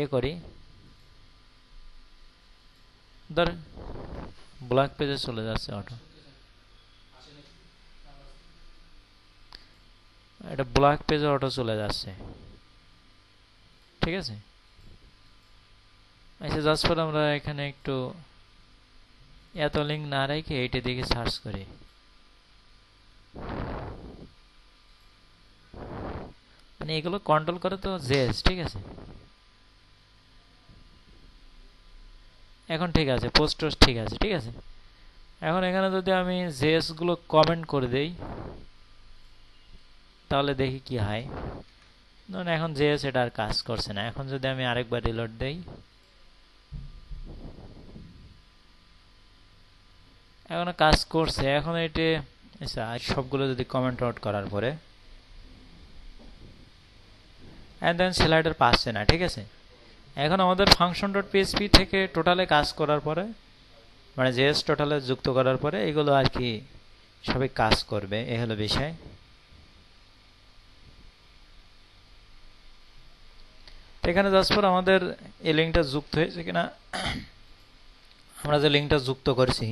এ করি ধরেন ব্ল্যাক পেজে চলে যাচ্ছে অটো এটা ব্ল্যাক পেজে অটো চলে যাচ্ছে ঠিক আছে আচ্ছা যাস পর আমরা এখানে একটু এত লিঙ্ক না রেখে এইটা দিকে সার্চ করি মানে এগুলো কন্ট্রোল করে তো জেস ঠিক আছে এখন ঠিক আছে পোস্ট টোস্ট ঠিক আছে ঠিক আছে এখন এখানে যদি আমি জেসগুলো কমেন্ট করে দেই তাহলে দেখি কি হয় ধরুন এখন জেস এটা আর কাজ করছে না এখন যদি আমি আরেকবার রিলোড দেই এখন কাজ করছে এখন এটি আচ্ছা, সবগুলো যদি কমেন্ট আউট করার পরে অ্যান্ড দেন স্লাইডার পাচ্ছে না ঠিক আছে এখন আমাদের ফাংশন ডট পিএসপি থেকে টোটালে কাজ করার পরে মানে জেএস টোটালে যুক্ত করার পরে এগুলো আর কি সবাই কাজ করবে এ হলো বিষয় এখানে যাওয়ার পর আমাদের এই লিঙ্কটা যুক্ত হয়েছে কিনা আমরা যে লিঙ্কটা যুক্ত করছি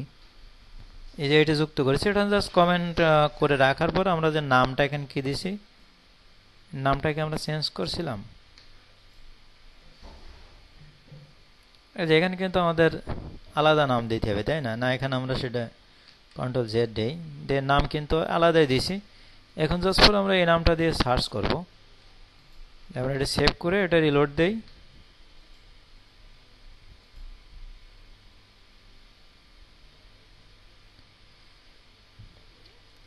এই যে এটা যুক্ত করেছি এটা জাস্ট কমেন্ট করে রাখার পর আমরা যে নামটা এখানে কি দিছি নামটাকে আমরা চেঞ্জ করছিলাম এখানে কিন্তু আমাদের আলাদা নাম দিতে হবে তাই না না এখানে আমরা সেটা কন্ট্রোল জেড দেই দে নাম কিন্তু আলাদাই দিছি এখন জাস্ট ফর আমরা এই নামটা দিয়ে সার্চ করব তারপরে এটা সেভ করে এটা রিলোড দেই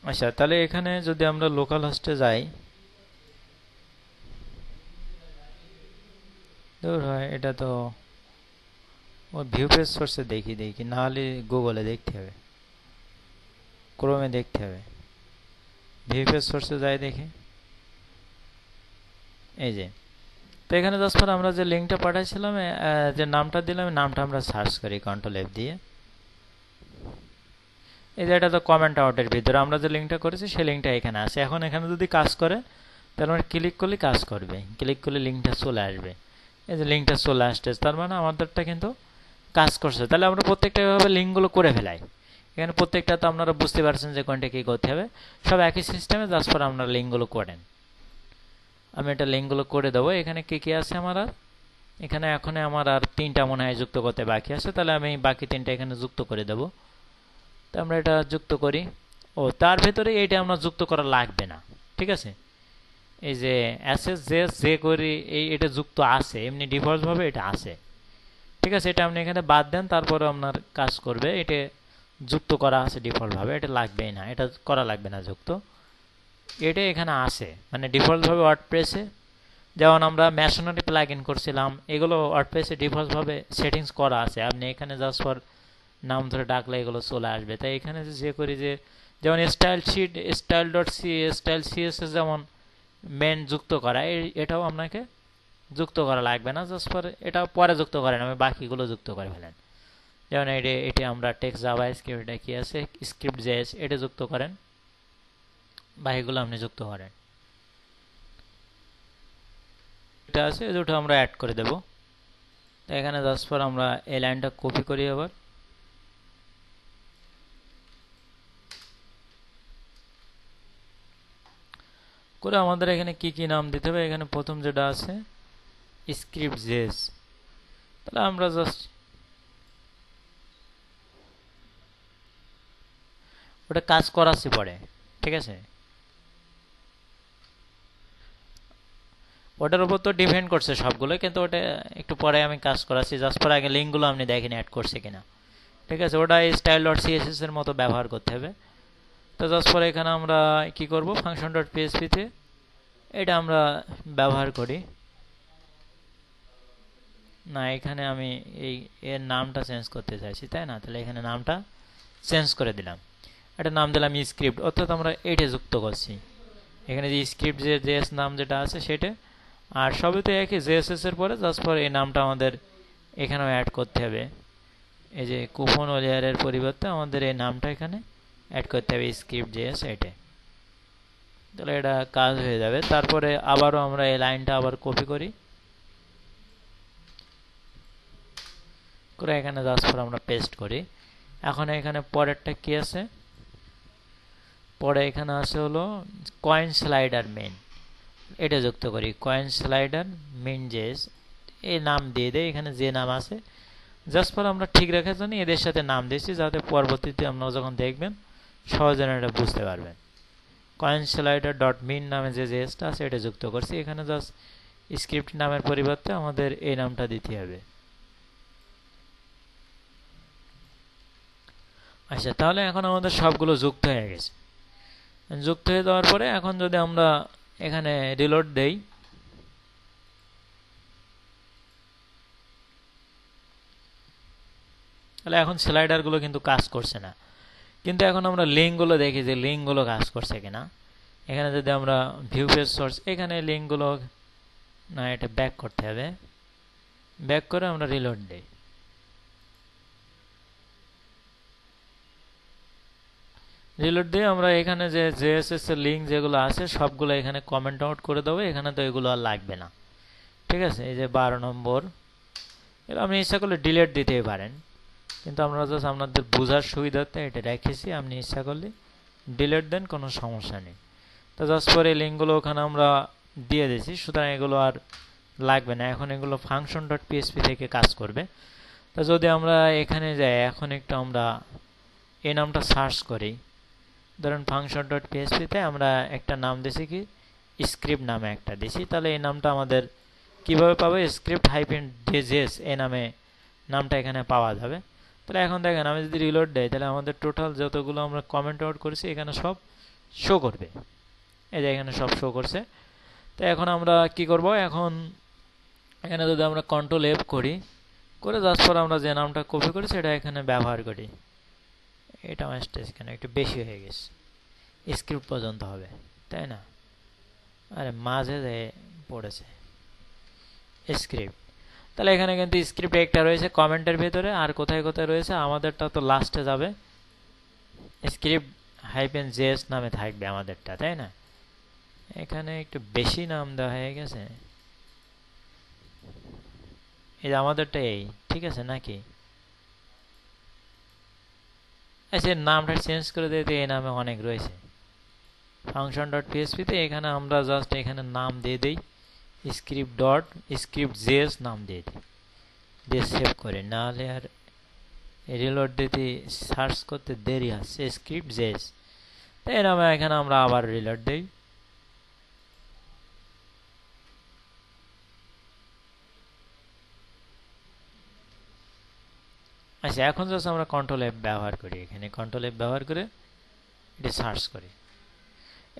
আচ্ছা তাহলে এখানে যদি আমরা লোকাল হোস্টে যাই দূর হয় এটা তো ও ভিউ পেজ সোর্সে দেখি দেখি নাহলে গুগলে দেখতে হবে ক্রোমে দেখতে হবে ভিউ পেজ সোর্সে যাই দেখি এই যে তো এখানে পর আমরা যে লিঙ্কটা পাঠাইছিলাম যে নামটা দিলাম নামটা আমরা সার্চ করি কন্ট্রোল এফ দিয়ে এই যে এটা তো কমেন্ট আউটের ভিতরে আমরা যে লিঙ্কটা করেছি সেই লিঙ্কটা এখানে আছে এখন এখানে যদি কাজ করে তাহলে আমরা ক্লিক করলে কাজ করবে ক্লিক করলে লিঙ্কটা চলে আসবে এই যে লিঙ্কটা চলে আসতেছে তার মানে আমাদেরটা কিন্তু কাজ করছে তাহলে আমরা প্রত্যেকটা এভাবে লিঙ্কগুলো করে ফেলাই এখানে প্রত্যেকটা তো আপনারা বুঝতে পারছেন যে কোনটা কী করতে হবে সব একই সিস্টেমে তারপর পর আপনারা লিঙ্কগুলো করেন আমি এটা লিঙ্কগুলো করে দেবো এখানে কী কী আছে আমার আর এখানে এখন আমার আর তিনটা মনে হয় যুক্ত করতে বাকি আছে তাহলে আমি বাকি তিনটা এখানে যুক্ত করে দেবো তো আমরা এটা যুক্ত করি ও তার ভেতরে এটা আমরা যুক্ত করা লাগবে না ঠিক আছে এই যে অ্যাসেস যে যে করি এই এটা যুক্ত আছে এমনি ডিফল্টভাবে এটা আছে ঠিক আছে এটা আপনি এখানে বাদ দেন তারপরে আপনার কাজ করবে এটা যুক্ত করা আছে ডিফল্টভাবে এটা লাগবেই না এটা করা লাগবে না যুক্ত এটা এখানে আসে মানে ডিফল্টভাবে ওয়ার্ডপ্রেসে যেমন আমরা ম্যাশনারি প্লাগ ইন করছিলাম এগুলো ওয়ার্ডপ্রেসে ডিফল্টভাবে সেটিংস করা আছে আপনি এখানে জাস্ট ফর নাম ধরে ডাকলে এগুলো চলে আসবে তাই এখানে যে করি যে যেমন style sheet style dot C style CSS যেমন মেন যুক্ত করা এটাও আপনাকে যুক্ত করা লাগবে না জাস্ট পরে এটা পরে যুক্ত করেন আমি বাকিগুলো যুক্ত করে ফেলেন যেমন এটি এটি আমরা টেক্সট জাভা স্ক্রিপ্ট এটা কি আছে স্ক্রিপ্ট জেস এটা যুক্ত করেন বাকিগুলো আপনি যুক্ত করেন এটা আছে এই দুটো আমরা অ্যাড করে দেব এখানে জাস্ট পর আমরা এই লাইনটা কপি করি আবার করে আমাদের এখানে কি কি নাম দিতে হবে এখানে প্রথম যেটা আছে স্ক্রিপ্ট জেস তাহলে আমরা জাস্ট ওটা কাজ করাচ্ছি পরে ঠিক আছে ওটার উপর তো ডিপেন্ড করছে সবগুলো কিন্তু ওটা একটু পরে আমি কাজ করাচ্ছি জাস্ট পরে আগে লিঙ্কগুলো আপনি দেখেন অ্যাড করছে কিনা ঠিক আছে ওটা স্টাইল ডট সিএসএস এর মতো ব্যবহার করতে হবে তো জাস্ট পরে এখানে আমরা কি করব ফাংশন ডট পিএসপিতে এটা আমরা ব্যবহার করি না এখানে আমি এই এর নামটা চেঞ্জ করতে চাইছি তাই না তাহলে এখানে নামটা চেঞ্জ করে দিলাম এটা নাম দিলাম স্ক্রিপ্ট অর্থাৎ আমরা এটা যুক্ত করছি এখানে যে স্ক্রিপ্ট যে জেএস নাম যেটা আছে সেটা আর সবই তো একই জেএসএস এর পরে জাস্ট ফর এই নামটা আমাদের এখানেও অ্যাড করতে হবে এই যে কুপন ওলিয়ারের পরিবর্তে আমাদের এই নামটা এখানে অ্যাড করতে হবে স্ক্রিপ্ট জেএস এটে তাহলে এটা কাজ হয়ে যাবে তারপরে আবারও আমরা এই লাইনটা আবার কপি করি করে এখানে জাস্ট ফর আমরা পেস্ট করি এখন এখানে পরেরটা কি আছে পরে এখানে আছে হলো কয়েন স্লাইডার মেন এটা যুক্ত করি কয়েন স্লাইডার মেন জেস এই নাম দিয়ে দেয় এখানে যে নাম আছে জাস্ট ফর আমরা ঠিক রাখার জন্য এদের সাথে নাম দিয়েছি যাতে পরবর্তীতে আপনারা যখন দেখবেন সহজেন এটা বুঝতে পারবেন কয়েন স্লাইডার ডট মিন নামে যে জেসটা আছে এটা যুক্ত করছি এখানে জাস্ট স্ক্রিপ্ট নামের পরিবর্তে আমাদের এই নামটা দিতে হবে আচ্ছা তাহলে এখন আমাদের সবগুলো যুক্ত হয়ে গেছে যুক্ত হয়ে যাওয়ার পরে এখন যদি আমরা এখানে রিলোড দেই তাহলে এখন স্লাইডারগুলো কিন্তু কাজ করছে না কিন্তু এখন আমরা লিঙ্কগুলো দেখি যে লিঙ্কগুলো কাজ করছে কিনা এখানে যদি আমরা ভিউ পেজ সোর্স এখানে লিঙ্কগুলো না এটা ব্যাক করতে হবে ব্যাক করে আমরা রিলোড দিই রিলোড দিয়ে আমরা এখানে যে জেএসএস এর লিঙ্ক যেগুলো আছে সবগুলো এখানে কমেন্ট আউট করে দেবো এখানে তো এগুলো আর লাগবে না ঠিক আছে এই যে বারো নম্বর আপনি ইচ্ছা করলে ডিলেট দিতেই পারেন কিন্তু আমরা জাস্ট আপনাদের বোঝার সুবিধার্থে এটা রেখেছি আপনি ইচ্ছা করলে ডিলেট দেন কোনো সমস্যা নেই তো জাস্ট পরে লিঙ্কগুলো ওখানে আমরা দিয়ে দিয়েছি সুতরাং এগুলো আর লাগবে না এখন এগুলো ফাংশন ডট পিএসপি থেকে কাজ করবে তো যদি আমরা এখানে যাই এখন একটু আমরা এ নামটা সার্চ করি ধরুন ফাংশন ডট পিএসপিতে আমরা একটা নাম দিছি কি স্ক্রিপ্ট নামে একটা দিছি তাহলে এই নামটা আমাদের কিভাবে পাবো স্ক্রিপ্ট হাইপিন ডেজেস এ নামে নামটা এখানে পাওয়া যাবে তাহলে এখন দেখেন আমি যদি রিলোড দেয় তাহলে আমাদের টোটাল যতগুলো আমরা কমেন্ট আউট করেছি এখানে সব শো করবে এই যে এখানে সব শো করছে তো এখন আমরা কি করব এখন এখানে যদি আমরা কন্ট্রোল এফ করি করে যাওয়ার পর আমরা যে নামটা কপি করি সেটা এখানে ব্যবহার করি এটা মাসটাইজ কেন একটু বেশি হয়ে গেছে স্ক্রিপ্ট পর্যন্ত হবে তাই না আরে মাঝে যে পড়েছে স্ক্রিপ্ট তাহলে এখানে কিন্তু স্ক্রিপ্ট একটা রয়েছে কমেন্টের ভেতরে আর কোথায় কোথায় রয়েছে আমাদেরটা তো লাস্টে যাবে স্ক্রিপ্ট হাইপেন জেস নামে থাকবে আমাদেরটা তাই না এখানে একটু বেশি নাম দেওয়া হয়ে গেছে এই আমাদেরটা এই ঠিক আছে নাকি আছে নামটা চেঞ্জ করে দিতে এই নামে অনেক রয়েছে ফাংশন ডট পিএসপিতে এখানে আমরা জাস্ট এখানে নাম দিয়ে দিই স্ক্রিপ্ট ডট স্ক্রিপ্ট জেস নাম দিয়ে দিই দিয়ে সেভ করে নাহলে আর রিলোড দিতে সার্চ করতে দেরি আছে স্ক্রিপ্ট জেস তাই নামে এখানে আমরা আবার রিলোড দিই আচ্ছা এখন যাচ্ছে আমরা কন্ট্রোল অ্যাপ ব্যবহার করি এখানে কন্ট্রোল অ্যাপ ব্যবহার করে এটি সার্চ করি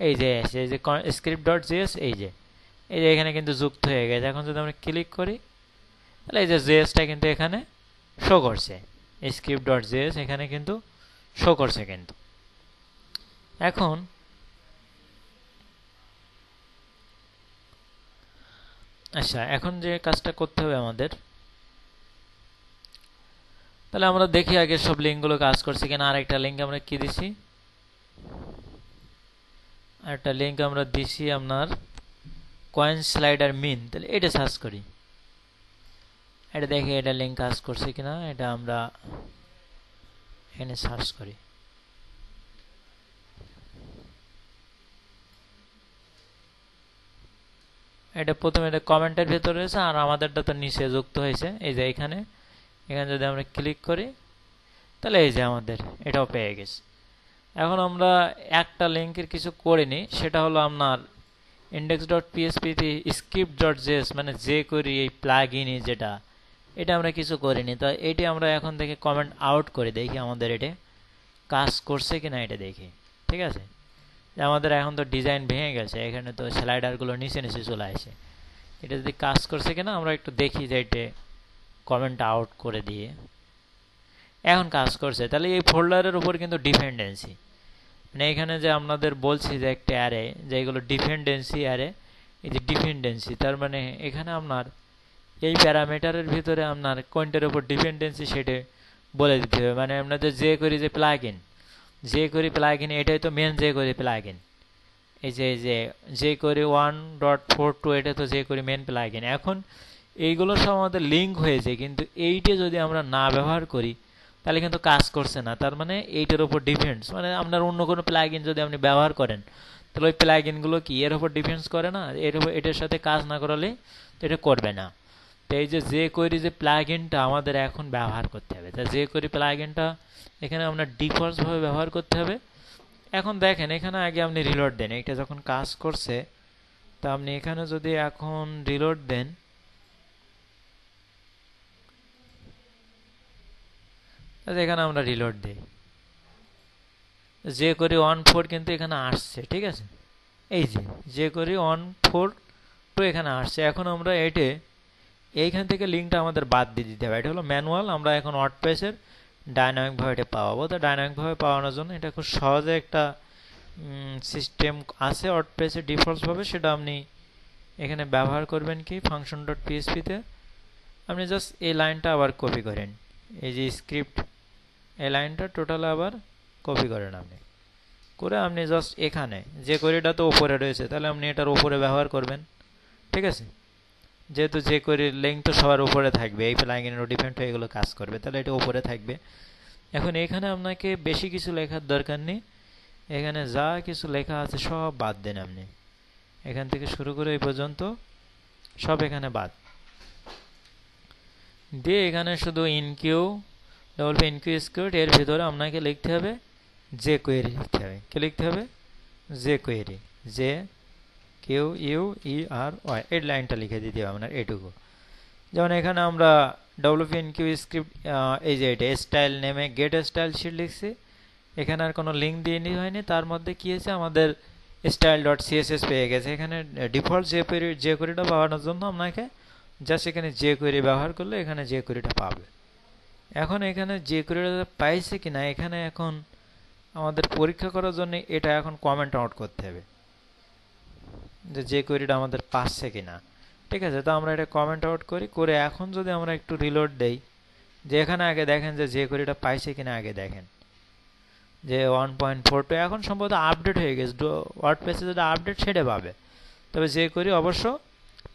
এই যে এই যে স্ক্রিপ্ট ডট জিএস এই যে এই যে এখানে কিন্তু যুক্ত হয়ে গেছে এখন যদি আমরা ক্লিক করি তাহলে এই যে জিএসটা কিন্তু এখানে শো করছে স্ক্রিপ্ট ডট জিএস এখানে কিন্তু শো করছে কিন্তু এখন আচ্ছা এখন যে কাজটা করতে হবে আমাদের তাহলে আমরা দেখি আগে সব লিঙ্কগুলো কাজ করছে কিনা আরেকটা লিঙ্ক আমরা কি দিছি আরেকটা লিঙ্ক আমরা দিছি আপনার কয়েন স্লাইডার মিন তাহলে এটা সার্চ করি এটা দেখি এটা লিঙ্ক কাজ করছে কিনা এটা আমরা এখানে সার্চ করি এটা প্রথমে এটা কমেন্টের ভেতরে রয়েছে আর আমাদেরটা তো নিচে যুক্ত হয়েছে এই যে এখানে এখানে যদি আমরা ক্লিক করি তাহলে এই যে আমাদের এটাও পেয়ে গেছে এখন আমরা একটা লিঙ্কের কিছু করিনি সেটা হলো আপনার ইন্ডেক্স ডট পিএসপিতে স্ক্রিপ্ট ডট জেস মানে যে করি এই প্লাগ ইনি যেটা এটা আমরা কিছু করিনি তো এটি আমরা এখন থেকে কমেন্ট আউট করে দেখি আমাদের এটা কাজ করছে কি না এটা দেখি ঠিক আছে আমাদের এখন তো ডিজাইন ভেঙে গেছে এখানে তো স্লাইডারগুলো নিচে নিচে চলে আসে এটা যদি কাজ করছে কিনা আমরা একটু দেখি যে এটা কমেন্ট আউট করে দিয়ে এখন কাজ করছে তাহলে এই ফোল্ডারের উপর কিন্তু ডিপেন্ডেন্সি মানে এখানে যে আপনাদের বলছি যে একটা অ্যারে যে এগুলো ডিপেন্ডেন্সি অ্যারে এই যে ডিপেন্ডেন্সি তার মানে এখানে আপনার এই প্যারামিটারের ভিতরে আপনার কোনটার উপর ডিপেন্ডেন্সি সেটা বলে দিতে হবে মানে আপনাদের যে করি যে প্লাগ ইন যে করি প্লাগ ইন এটাই তো মেন যে করি প্লাগ ইন এই যে যে যে করি ওয়ান ডট ফোর টু এটা তো যে করি মেন প্লাগ ইন এখন এইগুলো সব আমাদের লিঙ্ক হয়েছে কিন্তু এইটে যদি আমরা না ব্যবহার করি তাহলে কিন্তু কাজ করছে না তার মানে এইটার উপর ডিফেন্স মানে আপনার অন্য কোনো প্লাগ যদি আপনি ব্যবহার করেন তাহলে ওই প্লাগ ইনগুলো কি এর উপর ডিফেন্স করে না এর উপর এটার সাথে কাজ না করালে তো এটা করবে না তো এই যে যে করি যে প্লাগ ইনটা আমাদের এখন ব্যবহার করতে হবে তা যে করি প্লাগ ইনটা এখানে আমরা ডিফল্টসভাবে ব্যবহার করতে হবে এখন দেখেন এখানে আগে আপনি রিলোড দেন এটা যখন কাজ করছে তা আপনি এখানে যদি এখন রিলোড দেন আচ্ছা, এখানে আমরা রিলোড দিই যে করি ওয়ান ফোর কিন্তু এখানে আসছে ঠিক আছে এই যে যে করি ওয়ান ফোর টু এখানে আসছে এখন আমরা এটে এইখান থেকে লিঙ্কটা আমাদের বাদ দিয়ে দিতে হবে এটা হলো ম্যানুয়াল আমরা এখন ওয়ার্ডপ্রেসের ডাইনামিকভাবে এটা পাওয়াবো তো ডাইনামিকভাবে পাওয়ানোর জন্য এটা খুব সহজে একটা সিস্টেম আছে ওয়ার্ডপ্রেসের ডিফল্টসভাবে সেটা আপনি এখানে ব্যবহার করবেন কি ফাংশন ডট পিএসপিতে আপনি জাস্ট এই লাইনটা আবার কপি করেন এই যে স্ক্রিপ্ট এই লাইনটা টোটাল আবার কপি করেন আপনি করে আপনি জাস্ট এখানে যে কোয়েরিটা তো ওপরে রয়েছে তাহলে আপনি এটার ওপরে ব্যবহার করবেন ঠিক আছে যেহেতু যে কোয়েরির লিঙ্ক তো সবার উপরে থাকবে এই প্লাগিন ডিপেন্ড হয়ে এগুলো কাজ করবে তাহলে এটা উপরে থাকবে এখন এখানে আপনাকে বেশি কিছু লেখার দরকার নেই এখানে যা কিছু লেখা আছে সব বাদ দেন আপনি এখান থেকে শুরু করে এই পর্যন্ত সব এখানে বাদ দিয়ে এখানে শুধু ইনকিউ বলবে ইনকিউ স্কোয়ার্ড এর ভিতরে আপনাকে লিখতে হবে যে কোয়েরি লিখতে হবে কে লিখতে হবে যে কোয়েরি যে Q U E R Y এই লাইনটা লিখে দিতে হবে আপনার এটুকু যেমন এখানে আমরা ডব্লিউপি ইনকিউ স্ক্রিপ্ট এই যে এটা স্টাইল নেমে গেট স্টাইল শিট লিখছি এখানে আর কোনো লিঙ্ক দিয়ে হয়নি তার মধ্যে কী হয়েছে আমাদের স্টাইল ডট সিএসএস পেয়ে গেছে এখানে ডিফল্ট যে কোয়েরি যে কোয়েরিটা পাওয়ানোর জন্য আপনাকে জাস্ট এখানে যে কোয়েরি ব্যবহার করলে এখানে যে কোয়েরিটা পাবে এখন এখানে যে কোয়েরিটা পাইছে কি না এখানে এখন আমাদের পরীক্ষা করার জন্য এটা এখন কমেন্ট আউট করতে হবে যে যে কোয়েরিটা আমাদের পাচ্ছে কি না ঠিক আছে তো আমরা এটা কমেন্ট আউট করি করে এখন যদি আমরা একটু রিলোড দেই যে এখানে আগে দেখেন যে যে কোয়েরিটা পাইছে কি না আগে দেখেন যে ওয়ান পয়েন্ট ফোর টু এখন সম্ভবত আপডেট হয়ে গেছে ওয়ার্ড পেসে যেটা আপডেট ছেড়ে পাবে তবে যে কোয়েরি অবশ্য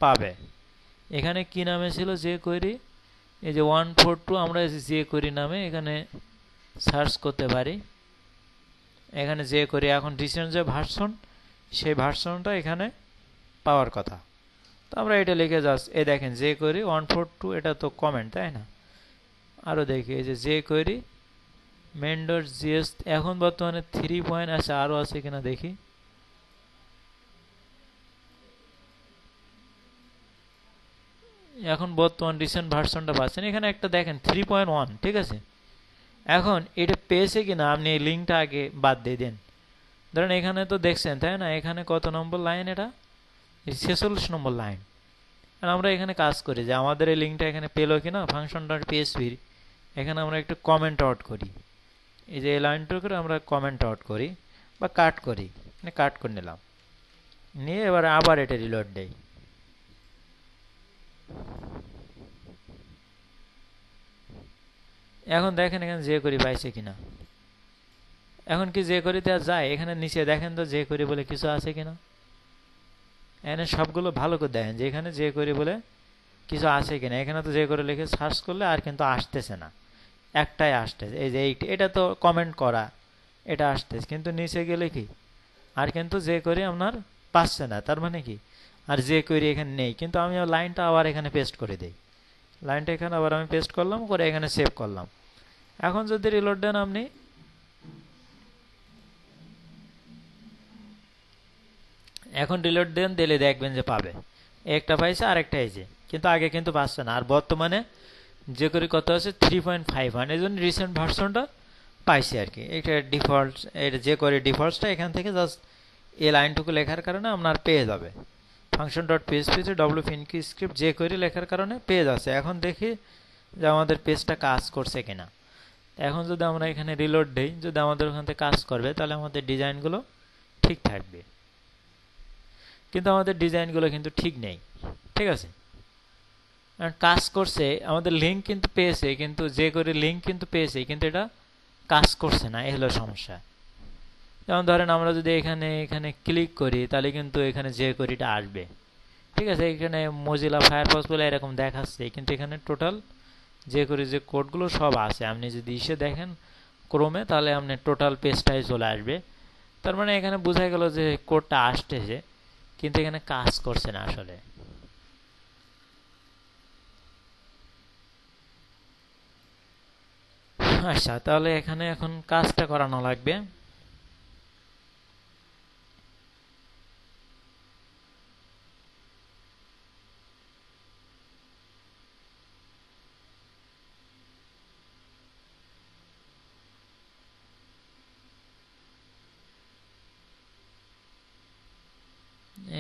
পাবে এখানে কি নামে ছিল যে কোয়েরি এই যে ওয়ান ফোর টু আমরা যে করি নামে এখানে সার্চ করতে পারি এখানে যে করি এখন রিসেন্ট যে ভার্সন সেই ভার্সনটা এখানে পাওয়ার কথা তো আমরা এটা লিখে যাচ্ছি এ দেখেন যে করি ওয়ান ফোর টু এটা তো কমেন্ট তাই না আরও দেখি এই যে যে করি মেন জিএস এখন বর্তমানে থ্রি পয়েন্ট আছে আরও আছে কিনা দেখি এখন বর্তমান রিসেন্ট ভার্সনটা পাচ্ছেন এখানে একটা দেখেন থ্রি পয়েন্ট ওয়ান ঠিক আছে এখন এটা পেয়েছে কি না আপনি এই লিঙ্কটা আগে বাদ দিয়ে দেন ধরেন এখানে তো দেখছেন তাই না এখানে কত নম্বর লাইন এটা ছেচল্লিশ নম্বর লাইন আমরা এখানে কাজ করি যে আমাদের এই লিঙ্কটা এখানে পেলো কি না ফাংশনটা পিএসভির এখানে আমরা একটু কমেন্ট আউট করি এই যে এই লাইনটার করে আমরা কমেন্ট আউট করি বা কাট করি মানে কাট করে নিলাম নিয়ে এবার আবার এটা রিলোড দেয় এখন দেখেন এখানে যে করি পাইছে কিনা এখন কি যে করি দেওয়া যায় এখানে নিচে দেখেন তো যে করি বলে কিছু আছে কিনা এখানে সবগুলো ভালো করে দেখেন যে এখানে যে করি বলে কিছু আছে কিনা এখানে তো যে করে লিখে সার্চ করলে আর কিন্তু আসতেছে না একটাই আসতেছে এই যে এটা তো কমেন্ট করা এটা আসতেছে কিন্তু নিচে গেলে কি আর কিন্তু যে করে আপনার পাচ্ছে না তার মানে কি আর যে কোয়েরি এখানে নেই কিন্তু আমি লাইনটা আবার এখানে পেস্ট করে দিই লাইনটা এখানে আবার আমি পেস্ট করলাম করে এখানে সেভ করলাম এখন যদি রিলোড দেন আপনি এখন রিলোড দেন দিলে দেখবেন যে পাবে একটা পাইছে আরেকটা এসে কিন্তু আগে কিন্তু পাচ্ছে না আর বর্তমানে যে করে কত আছে থ্রি পয়েন্ট ফাইভ ওয়ান এই জন্য রিসেন্ট ভার্সনটা পাইছে আর কি এটা ডিফল্ট এটা যে করে ডিফল্টসটা এখান থেকে জাস্ট এই লাইনটুকু লেখার কারণে আপনার পেয়ে যাবে ফাংশন ডট পিএসপিতে ডব্লু ফিনকি স্ক্রিপ্ট যে করে লেখার কারণে পেজ আছে এখন দেখি যে আমাদের পেজটা কাজ করছে কিনা এখন যদি আমরা এখানে রিলোড দিই যদি আমাদের ওখান থেকে কাজ করবে তাহলে আমাদের ডিজাইনগুলো ঠিক থাকবে কিন্তু আমাদের ডিজাইনগুলো কিন্তু ঠিক নেই ঠিক আছে কাজ করছে আমাদের লিঙ্ক কিন্তু পেয়েছে কিন্তু যে করে লিঙ্ক কিন্তু পেয়েছে কিন্তু এটা কাজ করছে না এ হলো সমস্যা যেমন ধরেন আমরা যদি এখানে এখানে ক্লিক করি তাহলে কিন্তু এখানে যে কোরিটা আসবে ঠিক আছে এখানে মজিলা ফায়ারফক্স বলে এরকম দেখাচ্ছে কিন্তু এখানে টোটাল যে করি যে কোডগুলো সব আছে আপনি যদি ইসে দেখেন ক্রমে তাহলে আপনি টোটাল পেজটাই চলে আসবে তার মানে এখানে বোঝা গেল যে কোডটা আসতেছে কিন্তু এখানে কাজ করছে না আসলে আচ্ছা তাহলে এখানে এখন কাজটা করানো লাগবে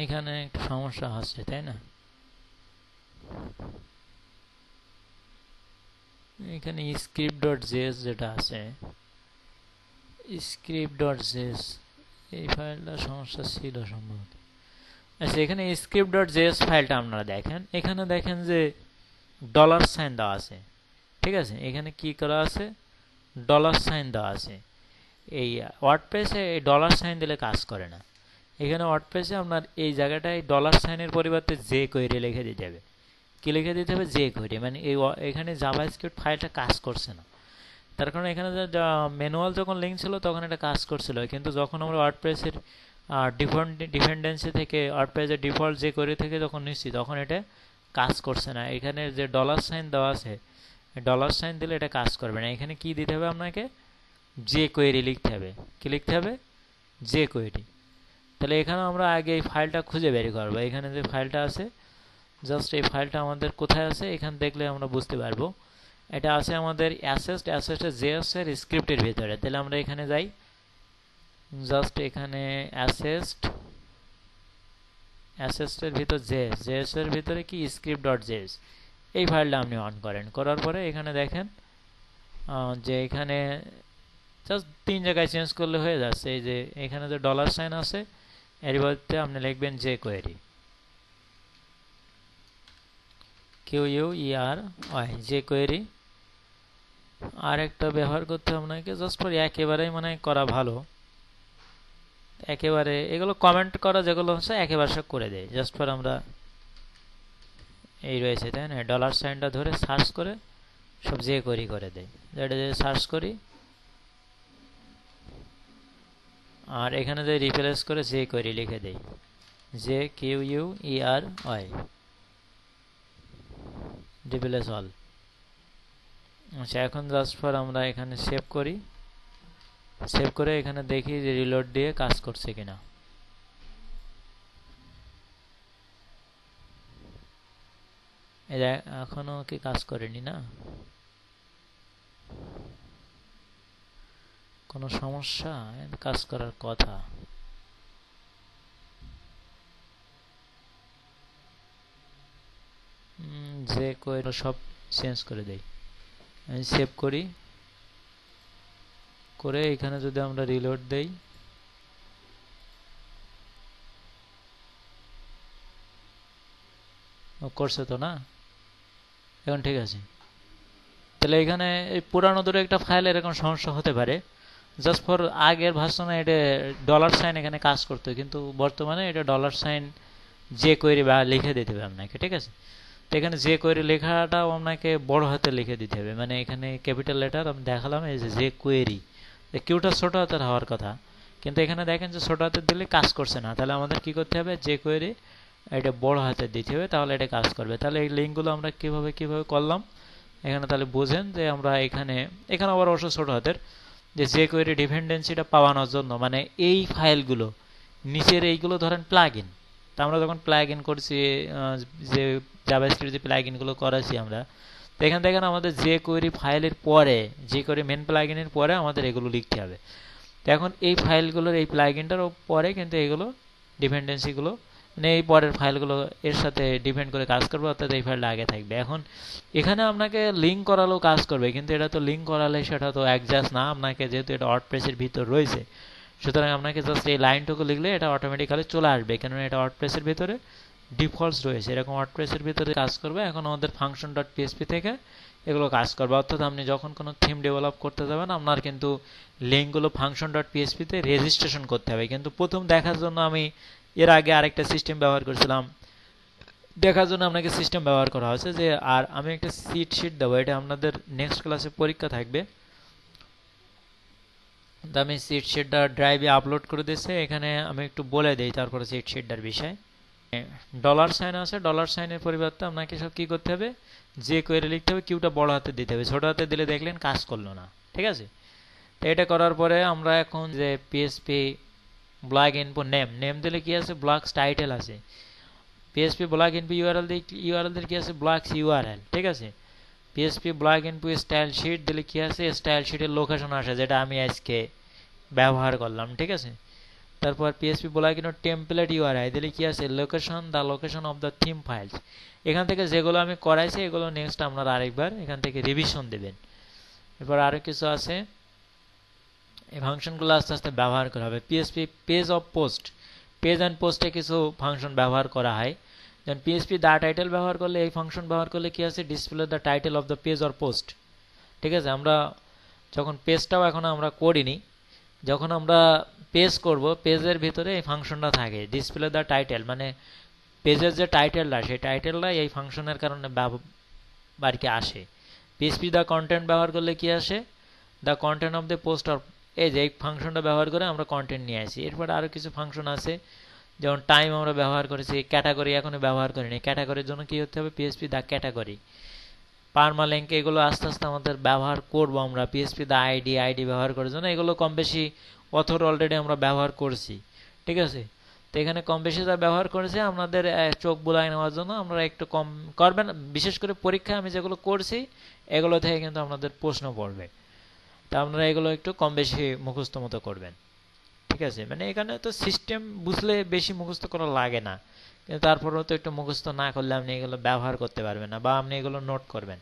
এখানে একটা সমস্যা আসছে তাই না এখানে স্ক্রিপ্ট ডট জেস যেটা আছে স্ক্রিপ্ট ডট জেস এই ফাইলটা সমস্যা ছিল সম্ভবত আচ্ছা এখানে স্ক্রিপ্ট ডট জেস ফাইলটা আপনারা দেখেন এখানে দেখেন যে ডলার সাইন দেওয়া আছে ঠিক আছে এখানে কি করা আছে ডলার সাইন দেওয়া আছে এই ওয়ার্ডপ্রেসে এই ডলার সাইন দিলে কাজ করে না এখানে ওয়ার্ডপ্রেসে আপনার এই জায়গাটায় ডলার সাইনের পরিবর্তে জে কোয়েরি লিখে দিতে হবে কি লিখে দিতে হবে জে কোয়েরি মানে এই এখানে জাভা স্ক্রিপ্ট ফাইলটা কাজ করছে না তার কারণে এখানে ম্যানুয়াল যখন লিঙ্ক ছিল তখন এটা কাজ করছিল কিন্তু যখন আমরা ওয়ার্ডপ্রেসের ডিফেন্ড ডিফেন্ডেন্সি থেকে ওয়ার্ডপ্রেসের ডিফল্ট যে করে থেকে যখন নিচ্ছি তখন এটা কাজ করছে না এখানে যে ডলার সাইন দেওয়া আছে ডলার সাইন দিলে এটা কাজ করবে না এখানে কি দিতে হবে আপনাকে যে কোয়েরি লিখতে হবে কি লিখতে হবে যে কোয়েরি তাহলে এখানে আমরা আগে এই ফাইলটা খুঁজে বের করবো এখানে যে ফাইলটা আছে জাস্ট এই ফাইলটা আমাদের কোথায় আছে এখান দেখলে আমরা বুঝতে পারবো এটা আছে আমাদের অ্যাসেস্ট অ্যাসেস্টে জেএসের স্ক্রিপ্টের ভিতরে তাহলে আমরা এখানে যাই জাস্ট এখানে অ্যাসেস্ট অ্যাসেস্টের ভিতর জেএস জেএসের ভিতরে কি স্ক্রিপ্ট ডট জেএস এই ফাইলটা আপনি অন করেন করার পরে এখানে দেখেন যে এখানে জাস্ট তিন জায়গায় চেঞ্জ করলে হয়ে যাচ্ছে এই যে এখানে যে ডলার সাইন আছে এর বলতে আপনি লিখবেন যে query Q U E R Y যে কোয়েরি আর একটা ব্যবহার করতে আপনাকে জাস্ট ফর একেবারেই মানে করা ভালো একেবারে এগুলো কমেন্ট করা যেগুলো হচ্ছে একেবারে সব করে দেয় জাস্ট ফর আমরা এই রয়েছে তাই না ডলার সাইনটা ধরে সার্চ করে সব যে করি করে দেয় যেটা যদি সার্চ করি আর এখানে যদি রিপ্লেস করে যে কোয়েরি লিখে দেই যে Q U E R Y replace all আচ্ছা এখন জাস্ট ফর আমরা এখানে সেভ করি সেভ করে এখানে দেখি যে রিলোড দিয়ে কাজ করছে কিনা এখনও কি কাজ করেনি না কোনো সমস্যা কাজ করার কথা যে কয়েল সব চেঞ্জ করে দেয় আমি সেভ করি করে এখানে যদি আমরা রিলোড দেই করছে তো না এখন ঠিক আছে তাহলে এখানে এই পুরানো দূরে একটা ফাইল এরকম সমস্যা হতে পারে জাস্ট ফর আগের ভাষণে এটা ডলার সাইন এখানে কাজ করতো কিন্তু বর্তমানে এটা ডলার সাইন যে কোয়েরি বা লিখে দিতে হবে আপনাকে ঠিক আছে তো এখানে যে কোয়েরি লেখাটাও আপনাকে বড় হাতে লিখে দিতে হবে মানে এখানে ক্যাপিটাল লেটার আমি দেখালাম এই যে কোয়েরি কিউটা ছোটো হাতের হওয়ার কথা কিন্তু এখানে দেখেন যে ছোটো হাতের দিলে কাজ করছে না তাহলে আমাদের কি করতে হবে যে কোয়েরি এটা বড় হাতের দিতে হবে তাহলে এটা কাজ করবে তাহলে এই লিঙ্কগুলো আমরা কিভাবে কিভাবে করলাম এখানে তাহলে বোঝেন যে আমরা এখানে এখানে আবার অবশ্য ছোটো হাতের যে যে কোয়েরি ডিপেন্ডেন্সিটা পাওয়ানোর জন্য মানে এই ফাইলগুলো নিচের এইগুলো ধরেন প্লাগ ইন তো আমরা যখন প্লাগ ইন করছি যে জাভাস্ক্রিপ্ট যে প্লাগ ইনগুলো করাছি আমরা তো এখান থেকে আমাদের যে কোয়েরি ফাইলের পরে যে কোয়েরি মেন প্লাগ ইনের পরে আমাদের এগুলো লিখতে হবে তো এখন এই ফাইলগুলোর এই প্লাগ ইনটার পরে কিন্তু এগুলো ডিপেন্ডেন্সিগুলো মানে এই পরের ফাইলগুলো এর সাথে ডিপেন্ড করে কাজ করবে অর্থাৎ এই ফাইলটা আগে থাকবে এখন এখানে আপনাকে লিঙ্ক করালেও কাজ করবে কিন্তু এটা তো লিঙ্ক করালে সেটা তো অ্যাডজাস্ট না আপনাকে যেহেতু এটা ওয়ার্ডপ্রেসের ভিতর রয়েছে সুতরাং আপনাকে জাস্ট এই লাইনটুকু লিখলে এটা অটোমেটিক্যালি চলে আসবে কেননা এটা ওয়ার্ডপ্রেসের ভিতরে ডিফল্টস রয়েছে এরকম ওয়ার্ডপ্রেসের ভিতরে কাজ করবে এখন আমাদের ফাংশন ডট পিএসপি থেকে এগুলো কাজ করবে অর্থাৎ আপনি যখন কোনো থিম ডেভেলপ করতে যাবেন আপনার কিন্তু লিঙ্কগুলো ফাংশন ডট পিএসপিতে রেজিস্ট্রেশন করতে হবে কিন্তু প্রথম দেখার জন্য আমি এর আগে আরেকটা সিস্টেম ব্যবহার করছিলাম দেখার জন্য আপনাকে সিস্টেম ব্যবহার করা হয়েছে যে আর আমি একটা সিট শিট দেবো এটা আপনাদের নেক্সট ক্লাসে পরীক্ষা থাকবে তো আমি সিট শিটটা ড্রাইভে আপলোড করে দিয়েছে এখানে আমি একটু বলে দিই তারপরে সিট শিটটার বিষয় ডলার সাইন আছে ডলার সাইনের পরিবর্তে আপনাকে সব কী করতে হবে যে কোয়েরি লিখতে হবে কিউটা বড় হাতে দিতে হবে ছোটো হাতে দিলে দেখলেন কাজ করলো না ঠিক আছে তো এটা করার পরে আমরা এখন যে PSP blog info name name দিলে কি আছে ব্লগস টাইটেল আছে পিএসপি ব্লগ ইনপু ইউআরএল দিয়ে ইউআরএল দিলে কি আছে ব্লগস ইউআরএল ঠিক আছে PSP blog info style sheet দিলে কি আছে স্টাইল শিটের লোকেশন আসে যেটা আমি আজকে ব্যবহার করলাম ঠিক আছে তারপর PSP blog info template URI দিলে কি আছে location the location of the theme files এখান থেকে যেগুলো আমি করাইছি এগুলো নেক্সট আপনারা আরেকবার এখান থেকে রিভিশন দেবেন এরপর আরও কিছু আছে এই ফাংশনগুলো আস্তে আস্তে ব্যবহার করা হবে PSP page of post page and পোস্টে কিছু ফাংশন ব্যবহার করা হয় যেমন পিএসপি দা টাইটেল ব্যবহার করলে এই ফাংশন ব্যবহার করলে কি আছে display the title of the page or post ঠিক আছে আমরা যখন পেজটাও এখন আমরা করিনি যখন আমরা পেজ করব পেজের ভিতরে এই ফাংশনটা থাকে ডিসপ্লে দ্য টাইটেল মানে পেজের যে টাইটেলটা সেই টাইটেলটাই এই ফাংশনের কারণে আর কি আসে পিএসপি দ্য কন্টেন্ট ব্যবহার করলে কি আসে the content of the post or এই যে এই ফাংশনটা ব্যবহার করে আমরা কন্টেন্ট নিয়ে আসি এরপর আরও কিছু ফাংশন আছে যেমন টাইম আমরা ব্যবহার করেছি ক্যাটাগরি এখনও ব্যবহার করিনি ক্যাটাগরির জন্য কী হতে হবে পিএসপি দা ক্যাটাগরি পারমালিঙ্ক এগুলো আস্তে আস্তে আমাদের ব্যবহার করব আমরা পিএসপি দা আইডি আইডি ব্যবহার করার জন্য এগুলো কম বেশি অথর অলরেডি আমরা ব্যবহার করছি ঠিক আছে তো এখানে কম বেশি যা ব্যবহার করেছে আপনাদের চোখ বোলাই নেওয়ার জন্য আমরা একটু কম করবেন বিশেষ করে পরীক্ষা আমি যেগুলো করছি এগুলো থেকে কিন্তু আপনাদের প্রশ্ন পড়বে তা আপনারা এগুলো একটু কম বেশি মুখস্থ মতো করবেন ঠিক আছে মানে এখানে তো সিস্টেম বুঝলে বেশি মুখস্থ করা লাগে না কিন্তু তারপরেও তো একটু মুখস্থ না করলে আপনি এগুলো ব্যবহার করতে পারবেন না বা আপনি এগুলো নোট করবেন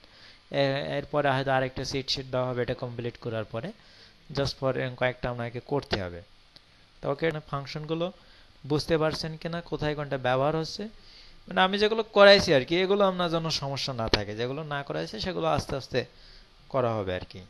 এরপরে হয়তো আরেকটা সিট শিট দেওয়া হবে এটা কমপ্লিট করার পরে জাস্ট ফর কয়েকটা আপনাকে করতে হবে তো ওকে ফাংশনগুলো বুঝতে পারছেন কিনা কোথায় কোনটা ব্যবহার হচ্ছে মানে আমি যেগুলো করাইছি আর কি এগুলো আপনার জন্য সমস্যা না থাকে যেগুলো না করাইছে সেগুলো আস্তে আস্তে করা হবে আর কি